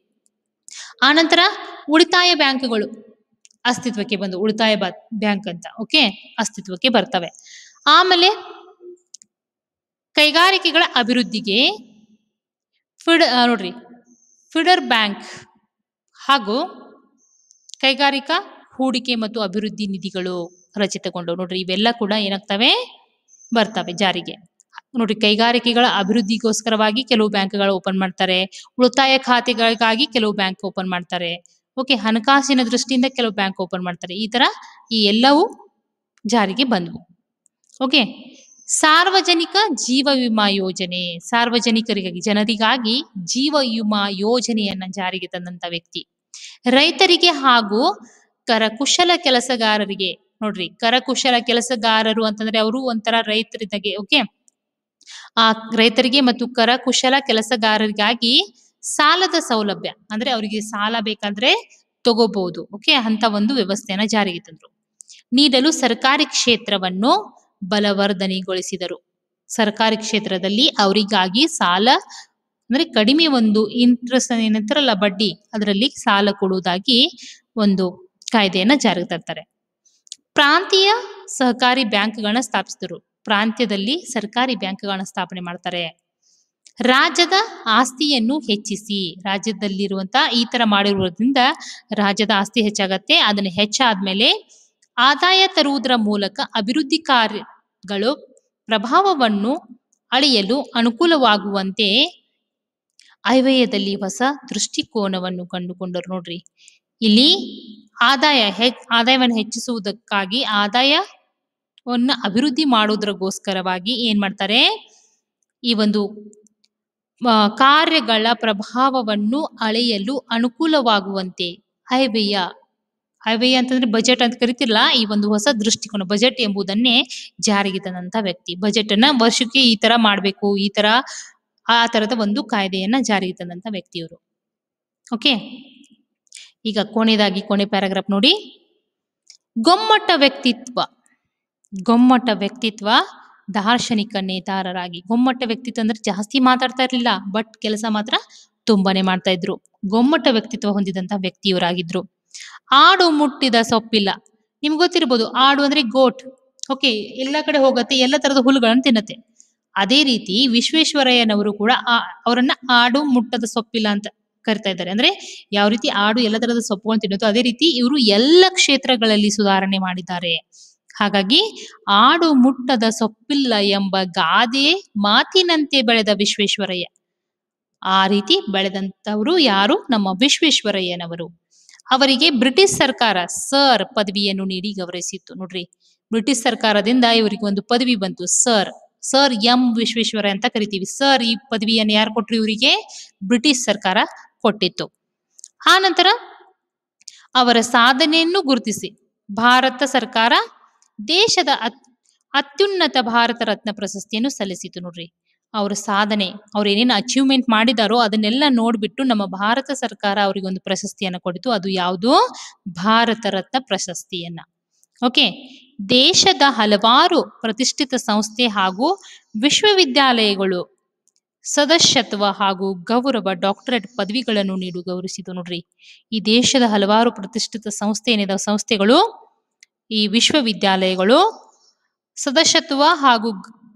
ಆನಂತರ ಉಳಿತಾಯ ಬ್ಯಾಂಕ್ಗಳು ಅಸ್ತಿತ್ವಕ್ಕೆ ಬಂದು ಉಳಿತಾಯ ಬ್ಯಾಂಕ್ ಅಂತ ಓಕೆ ಅಸ್ತಿತ್ವಕ್ಕೆ ಬರ್ತವೆ ಆಮೇಲೆ ಕೈಗಾರಿಕೆಗಳ ಅಭಿವೃದ್ಧಿಗೆ ಫಿಡ್ ನೋಡ್ರಿ ಫಿಡರ್ ಬ್ಯಾಂಕ್ ಹಾಗೂ ಕೈಗಾರಿಕಾ ಹೂಡಿಕೆ ಮತ್ತು ಅಭಿವೃದ್ಧಿ ನಿಧಿಗಳು ರಚಿತಗೊಂಡವು ನೋಡ್ರಿ ಇವೆಲ್ಲ ಕೂಡ ಏನಾಗ್ತವೆ ಬರ್ತವೆ ಜಾರಿಗೆ ನೋಡ್ರಿ ಕೈಗಾರಿಕೆಗಳ ಅಭಿವೃದ್ಧಿಗೋಸ್ಕರವಾಗಿ ಕೆಲವು ಬ್ಯಾಂಕ್ಗಳು ಓಪನ್ ಮಾಡ್ತಾರೆ ಉಳಿತಾಯ ಖಾತೆಗಳಿಗಾಗಿ ಕೆಲವು ಬ್ಯಾಂಕ್ ಓಪನ್ ಮಾಡ್ತಾರೆ ಓಕೆ ಹಣಕಾಸಿನ ದೃಷ್ಟಿಯಿಂದ ಕೆಲವು ಬ್ಯಾಂಕ್ ಓಪನ್ ಮಾಡ್ತಾರೆ ಈ ತರ ಈ ಎಲ್ಲವೂ ಜಾರಿಗೆ ಬಂದವು ಓಕೆ ಸಾರ್ವಜನಿಕ ಜೀವ ವಿಮಾ ಯೋಜನೆ ಸಾರ್ವಜನಿಕರಿಗಾಗಿ ಜನರಿಗಾಗಿ ಜೀವ ವಿಮಾ ಯೋಜನೆಯನ್ನ ಜಾರಿಗೆ ತಂದಂತ ವ್ಯಕ್ತಿ ರೈತರಿಗೆ ಹಾಗೂ ಕರಕುಶಲ ಕೆಲಸಗಾರರಿಗೆ ನೋಡ್ರಿ ಕರಕುಶಲ ಕೆಲಸಗಾರರು ಅಂತಂದ್ರೆ ಅವರು ಒಂಥರ ರೈತರಿದ್ದಾಗೆ ಓಕೆ ಆ ರೈತರಿಗೆ ಮತ್ತು ಕರಕುಶಲ ಕೆಲಸಗಾರರಿಗಾಗಿ ಸಾಲದ ಸೌಲಭ್ಯ ಅಂದ್ರೆ ಅವರಿಗೆ ಸಾಲ ಬೇಕಾದ್ರೆ ತಗೋಬಹುದು ಓಕೆ ಅಂತ ಒಂದು ವ್ಯವಸ್ಥೆಯನ್ನ ಜಾರಿಗೆ ತಂದ್ರು ನೀಡಲು ಸರ್ಕಾರಿ ಕ್ಷೇತ್ರವನ್ನು ಬಲವರ್ಧನೆಗೊಳಿಸಿದರು ಸರ್ಕಾರಿ ಕ್ಷೇತ್ರದಲ್ಲಿ ಅವರಿಗಾಗಿ ಸಾಲ ಅಂದ್ರೆ ಕಡಿಮೆ ಒಂದು ಇಂಟ್ರೆಸ್ಟ್ ಏನಂತಾರಲ್ಲ ಬಡ್ಡಿ ಅದರಲ್ಲಿ ಸಾಲ ಕೊಡುವುದಾಗಿ ಒಂದು ಕಾಯ್ದೆಯನ್ನ ಜಾರಿಗೆ ತರ್ತಾರೆ ಪ್ರಾಂತೀಯ ಸಹಕಾರಿ ಬ್ಯಾಂಕ್ಗಳನ್ನ ಸ್ಥಾಪಿಸಿದರು ಪ್ರಾಂತ್ಯದಲ್ಲಿ ಸರ್ಕಾರಿ ಬ್ಯಾಂಕ್ಗಳನ್ನ ಸ್ಥಾಪನೆ ಮಾಡ್ತಾರೆ ರಾಜ್ಯದ ಆಸ್ತಿಯನ್ನು ಹೆಚ್ಚಿಸಿ ರಾಜ್ಯದಲ್ಲಿರುವಂತ ಈ ತರ ಮಾಡಿರುವುದರಿಂದ ರಾಜ್ಯದ ಆಸ್ತಿ ಹೆಚ್ಚಾಗತ್ತೆ ಅದನ್ನು ಹೆಚ್ಚಾದ್ಮೇಲೆ ಆದಾಯ ತರುವುದರ ಮೂಲಕ ಅಭಿವೃದ್ಧಿ ಕಾರ್ಯಗಳು ಪ್ರಭಾವವನ್ನು ಅಳೆಯಲು ಅನುಕೂಲವಾಗುವಂತೆ ಅಯ್ಯಯದಲ್ಲಿ ಹೊಸ ದೃಷ್ಟಿಕೋನವನ್ನು ಕಂಡುಕೊಂಡರು ನೋಡ್ರಿ ಇಲ್ಲಿ ಆದಾಯ ಹೆಚ್ ಆದಾಯವನ್ನು ಹೆಚ್ಚಿಸುವುದಕ್ಕಾಗಿ ಆದಾಯವನ್ನು ಅಭಿವೃದ್ಧಿ ಮಾಡುವುದರಗೋಸ್ಕರವಾಗಿ ಏನ್ ಮಾಡ್ತಾರೆ ಈ ಒಂದು ಕಾರ್ಯಗಳ ಪ್ರಭಾವವನ್ನು ಅಳೆಯಲು ಅನುಕೂಲವಾಗುವಂತೆ ಹೈವೆಯ ಹೈವೇಯ ಅಂತಂದ್ರೆ ಬಜೆಟ್ ಅಂತ ಕರಿತಿಲ್ಲ ಈ ಒಂದು ಹೊಸ ದೃಷ್ಟಿಕೋನ ಬಜೆಟ್ ಎಂಬುದನ್ನೇ ಜಾರಿಗೆ ತಂದಂತ ವ್ಯಕ್ತಿ ಬಜೆಟ್ ಅನ್ನ ವರ್ಷಕ್ಕೆ ಈ ತರ ಮಾಡಬೇಕು ಈ ತರ ಆ ತರದ ಒಂದು ಕಾಯ್ದೆಯನ್ನ ಜಾರಿಗೆ ತಂದಂತ ವ್ಯಕ್ತಿಯವರು ಓಕೆ ಈಗ ಕೊನೆಯದಾಗಿ ಕೋಣೆ ಪ್ಯಾರಾಗ್ರಾಫ್ ನೋಡಿ ಗೊಮ್ಮಟ ವ್ಯಕ್ತಿತ್ವ ಗೊಮ್ಮಟ ವ್ಯಕ್ತಿತ್ವ ದಾರ್ಶನಿಕ ನೇತಾರರಾಗಿ ಗೊಮ್ಮಟ ವ್ಯಕ್ತಿತ್ವ ಅಂದ್ರೆ ಜಾಸ್ತಿ ಮಾತಾಡ್ತಾ ಇರ್ಲಿಲ್ಲ ಬಟ್ ಕೆಲಸ ಮಾತ್ರ ತುಂಬಾನೇ ಮಾಡ್ತಾ ಇದ್ರು ಗೊಮ್ಮಟ ವ್ಯಕ್ತಿತ್ವ ಹೊಂದಿದಂತಹ ವ್ಯಕ್ತಿಯವರಾಗಿದ್ರು ಆಡು ಮುಟ್ಟಿದ ಸೊಪ್ಪಿಲ್ಲ ನಿಮ್ಗೆ ಗೊತ್ತಿರ್ಬೋದು ಆಡು ಅಂದ್ರೆ ಗೋಟ್ ಓಕೆ ಎಲ್ಲ ಕಡೆ ಹೋಗತ್ತೆ ಎಲ್ಲ ತರದ ಹುಲ್ಲುಗಳನ್ನು ತಿನ್ನತ್ತೆ ಅದೇ ರೀತಿ ವಿಶ್ವೇಶ್ವರಯ್ಯನವರು ಕೂಡ ಅವರನ್ನ ಆಡು ಮುಟ್ಟದ ಸೊಪ್ಪಿಲ್ಲ ಅಂತ ಕರಿತಾ ಇದ್ದಾರೆ ಅಂದ್ರೆ ಯಾವ ರೀತಿ ಆಡು ಎಲ್ಲ ತರದ ಸೊಪ್ಪುಗಳನ್ನು ತಿನ್ನುತ್ತೋ ಅದೇ ರೀತಿ ಇವರು ಎಲ್ಲ ಕ್ಷೇತ್ರಗಳಲ್ಲಿ ಸುಧಾರಣೆ ಮಾಡಿದ್ದಾರೆ ಹಾಗಾಗಿ ಆಡು ಮುಟ್ಟದ ಸೊಪ್ಪಿಲ್ಲ ಎಂಬ ಗಾದೆ ಮಾತಿನಂತೆ ಬೆಳೆದ ವಿಶ್ವೇಶ್ವರಯ್ಯ ಆ ರೀತಿ ಬೆಳೆದಂತವರು ಯಾರು ನಮ್ಮ ವಿಶ್ವೇಶ್ವರಯ್ಯನವರು ಅವರಿಗೆ ಬ್ರಿಟಿಷ್ ಸರ್ಕಾರ ಸರ್ ಪದವಿಯನ್ನು ನೀಡಿ ಗೌರವಿಸಿತ್ತು ನೋಡ್ರಿ ಬ್ರಿಟಿಷ್ ಸರ್ಕಾರದಿಂದ ಇವರಿಗೆ ಒಂದು ಪದವಿ ಬಂತು ಸರ್ ಸರ್ ಎಂ ವಿಶ್ವೇಶ್ವರ ಅಂತ ಕರಿತೀವಿ ಸರ್ ಈ ಪದವಿಯನ್ನು ಯಾರು ಕೊಟ್ರಿ ಇವರಿಗೆ ಬ್ರಿಟಿಷ್ ಸರ್ಕಾರ ಕೊಟ್ಟಿತ್ತು ಆ ನಂತರ ಅವರ ಸಾಧನೆಯನ್ನು ಗುರುತಿಸಿ ಭಾರತ ಸರ್ಕಾರ ದೇಶದ ಅತ್ ಅತ್ಯುನ್ನತ ಭಾರತ ರತ್ನ ಪ್ರಶಸ್ತಿಯನ್ನು ಸಲ್ಲಿಸಿತು ನೋಡ್ರಿ ಅವ್ರ ಸಾಧನೆ ಅವ್ರು ಏನೇನು ಅಚೀವ್ಮೆಂಟ್ ಮಾಡಿದಾರೋ ಅದನ್ನೆಲ್ಲ ನೋಡ್ಬಿಟ್ಟು ನಮ್ಮ ಭಾರತ ಸರ್ಕಾರ ಅವರಿಗೆ ಒಂದು ಪ್ರಶಸ್ತಿಯನ್ನು ಕೊಡಿತು ಅದು ಯಾವುದು ಭಾರತ ರತ್ನ ಪ್ರಶಸ್ತಿಯನ್ನ ಓಕೆ ದೇಶದ ಹಲವಾರು ಪ್ರತಿಷ್ಠಿತ ಸಂಸ್ಥೆ ಹಾಗೂ ವಿಶ್ವವಿದ್ಯಾಲಯಗಳು ಸದಸ್ಯತ್ವ ಹಾಗೂ ಗೌರವ ಡಾಕ್ಟರೇಟ್ ಪದವಿಗಳನ್ನು ನೀಡು ಗೌರವಿಸಿತು ನೋಡ್ರಿ ಈ ದೇಶದ ಹಲವಾರು ಪ್ರತಿಷ್ಠಿತ ಸಂಸ್ಥೆ ಏನಿದೆ ಸಂಸ್ಥೆಗಳು ಈ ವಿಶ್ವವಿದ್ಯಾಲಯಗಳು ಸದಸ್ಯತ್ವ ಹಾಗೂ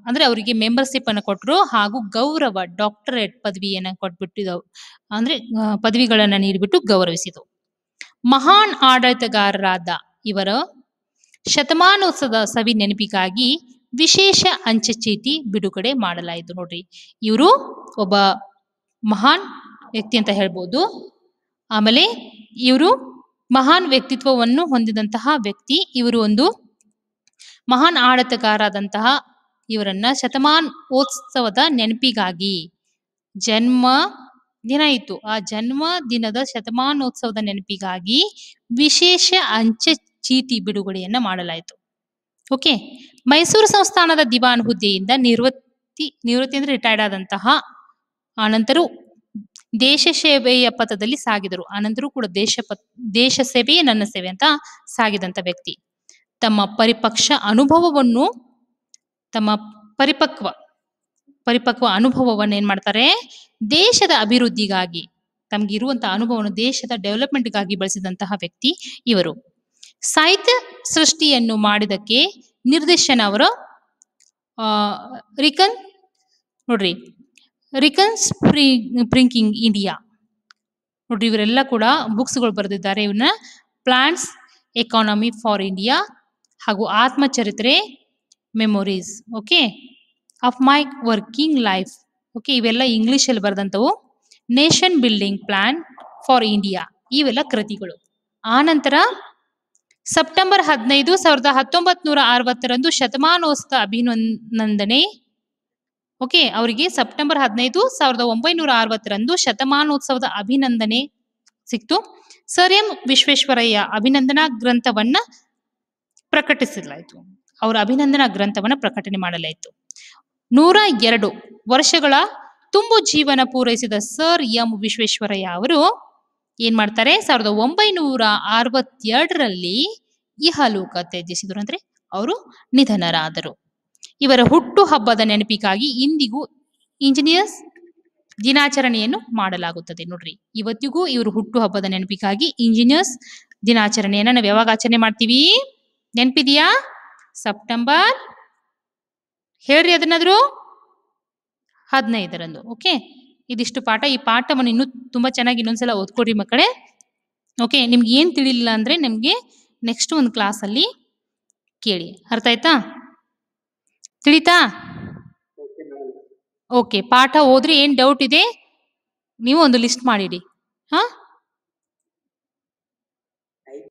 ಅಂದ್ರೆ ಅವರಿಗೆ ಮೆಂಬರ್ಶಿಪ್ ಅನ್ನು ಕೊಟ್ಟರು ಹಾಗೂ ಗೌರವ ಡಾಕ್ಟರೇಟ್ ಪದವಿಯನ್ನು ಕೊಟ್ಬಿಟ್ಟಿದವು ಅಂದ್ರೆ ಪದವಿಗಳನ್ನು ನೀಡಿಬಿಟ್ಟು ಗೌರವಿಸಿದವು ಮಹಾನ್ ಆಡಳಿತಗಾರರಾದ ಇವರ ಶತಮಾನೋತ್ಸವದ ಸವಿ ನೆನಪಿಗಾಗಿ ವಿಶೇಷ ಅಂಚೆ ಚೀಟಿ ಬಿಡುಗಡೆ ಮಾಡಲಾಯಿತು ನೋಡ್ರಿ ಇವರು ಒಬ್ಬ ಮಹಾನ್ ವ್ಯಕ್ತಿ ಅಂತ ಹೇಳ್ಬೋದು ಆಮೇಲೆ ಇವರು ಮಹಾನ್ ವ್ಯಕ್ತಿತ್ವವನ್ನು ಹೊಂದಿದಂತಹ ವ್ಯಕ್ತಿ ಇವರು ಒಂದು ಮಹಾನ್ ಆಡತಗಾರಾದಂತಹ ಇವರನ್ನ ಶತಮಾನೋತ್ಸವದ ನೆನಪಿಗಾಗಿ ಜನ್ಮ ದಿನ ಇತ್ತು ಆ ಜನ್ಮ ದಿನದ ಶತಮಾನೋತ್ಸವದ ನೆನಪಿಗಾಗಿ ವಿಶೇಷ ಅಂಚೆ ಚೀಟಿ ಬಿಡುಗಡೆಯನ್ನ ಮಾಡಲಾಯಿತು ಓಕೆ ಮೈಸೂರು ಸಂಸ್ಥಾನದ ದಿವಾನ್ ಹುದ್ದೆಯಿಂದ ನಿವೃತ್ತಿ ನಿವೃತ್ತಿ ಅಂದ್ರೆ ರಿಟೈರ್ಡ್ ಆದಂತಹ ಆನಂತರ ದೇಶ ಸೇವೆಯ ಪಥದಲ್ಲಿ ಸಾಗಿದರು ಆನಂದರೂ ಕೂಡ ದೇಶ ದೇಶ ಸೇವೆಯೇ ನನ್ನ ಸೇವೆ ಅಂತ ಸಾಗಿದಂತ ವ್ಯಕ್ತಿ ತಮ್ಮ ಪರಿಪಕ್ಷ ಅನುಭವವನ್ನು ತಮ್ಮ ಪರಿಪಕ್ವ ಪರಿಪಕ್ವ ಅನುಭವವನ್ನು ಏನ್ ಮಾಡ್ತಾರೆ ದೇಶದ ಅಭಿವೃದ್ಧಿಗಾಗಿ ತಮ್ಗೆ ಇರುವಂತಹ ಅನುಭವವನ್ನು ದೇಶದ ಡೆವಲಪ್ಮೆಂಟ್ಗಾಗಿ ಬಳಸಿದಂತಹ ವ್ಯಕ್ತಿ ಇವರು ಸಾಹಿತ್ಯ ಸೃಷ್ಟಿಯನ್ನು ಮಾಡಿದಕ್ಕೆ ನಿರ್ದೇಶನ ಅವರ ರಿಕನ್ ನೋಡ್ರಿ ರಿಕನ್ಸ್ ಪ್ರಿಂಕಿಂಗ್ ಇಂಡಿಯಾ ನೋಡ್ರಿ ಇವರೆಲ್ಲ ಕೂಡ ಬುಕ್ಸ್ಗಳು ಬರೆದಿದ್ದಾರೆ ಇವನ್ನ ಪ್ಲಾಂಟ್ಸ್ ಎಕಾನಮಿ ಫಾರ್ ಇಂಡಿಯಾ ಹಾಗೂ ಆತ್ಮಚರಿತ್ರೆ memories okay of my working life okay ಇವೆಲ್ಲ ಇಂಗ್ಲಿಷಲ್ಲಿ ಬರೆದಂಥವು nation building plan for India ಇವೆಲ್ಲ ಕೃತಿಗಳು ಆನಂತರ ಸೆಪ್ಟೆಂಬರ್ ಹದಿನೈದು ಸಾವಿರದ ಹತ್ತೊಂಬತ್ತು ನೂರ ಅರವತ್ತರಂದು ಶತಮಾನೋತ್ಸವ ಅಭಿನಂದನೆ ಓಕೆ ಅವರಿಗೆ ಸೆಪ್ಟೆಂಬರ್ ಹದಿನೈದು ಸಾವಿರದ ಒಂಬೈನೂರ ಅರವತ್ತರಂದು ಶತಮಾನೋತ್ಸವದ ಅಭಿನಂದನೆ ಸಿಕ್ತು ಸರ್ ಎಂ ವಿಶ್ವೇಶ್ವರಯ್ಯ ಅಭಿನಂದನಾ ಗ್ರಂಥವನ್ನ ಪ್ರಕಟಿಸಲಾಯಿತು ಅವರ ಅಭಿನಂದನಾ ಗ್ರಂಥವನ್ನ ಪ್ರಕಟಣೆ ಮಾಡಲಾಯಿತು ನೂರ ಎರಡು ವರ್ಷಗಳ ತುಂಬು ಜೀವನ ಪೂರೈಸಿದ ಸರ್ ಎಂ ವಿಶ್ವೇಶ್ವರಯ್ಯ ಅವರು ಏನ್ ಮಾಡ್ತಾರೆ ಸಾವಿರದ ಒಂಬೈನೂರ ಅರವತ್ತೆರಡರಲ್ಲಿ ಇಹಲೋಕ ತ್ಯಜಿಸಿದ್ರು ಅಂದ್ರೆ ಅವರು ನಿಧನರಾದರು ಇವರ ಹುಟ್ಟು ಹಬ್ಬದ ನೆನಪಿಗಾಗಿ ಇಂದಿಗೂ ಇಂಜಿನಿಯರ್ಸ್ ದಿನಾಚರಣೆಯನ್ನು ಮಾಡಲಾಗುತ್ತದೆ ನೋಡ್ರಿ ಇವತ್ತಿಗೂ ಇವರು ಹುಟ್ಟು ಹಬ್ಬದ ನೆನಪಿಗಾಗಿ ಇಂಜಿನಿಯರ್ಸ್ ದಿನಾಚರಣೆಯನ್ನು ನಾವು ಯಾವಾಗ ಆಚರಣೆ ಮಾಡ್ತೀವಿ ನೆನಪಿದೆಯಾ ಸೆಪ್ಟೆಂಬರ್ ಹೇಳ್ರಿ ಅದನ್ನಾದ್ರು ಹದಿನೈದರಂದು ಓಕೆ ಇದಿಷ್ಟು ಪಾಠ ಈ ಪಾಠವನ್ನು ಇನ್ನೂ ತುಂಬಾ ಚೆನ್ನಾಗಿ ಇನ್ನೊಂದ್ಸಲ ಓದ್ಕೊಡ್ರಿ ಮಕ್ಕಳೇ ಓಕೆ ನಿಮ್ಗೆ ಏನು ತಿಳಿಲಿಲ್ಲ ಅಂದ್ರೆ ನಿಮಗೆ ನೆಕ್ಸ್ಟ್ ಒಂದು ಕ್ಲಾಸಲ್ಲಿ ಕೇಳಿ ಅರ್ಥ ಆಯ್ತಾ ತಿಳಿತಾ ಓಕೆ ಪಾಠ ಓದ್ರಿ ಏನು ಡೌಟ್ ಇದೆ ನೀವು ಒಂದು ಲಿಸ್ಟ್ ಮಾಡಿಡಿ ಹಾಂ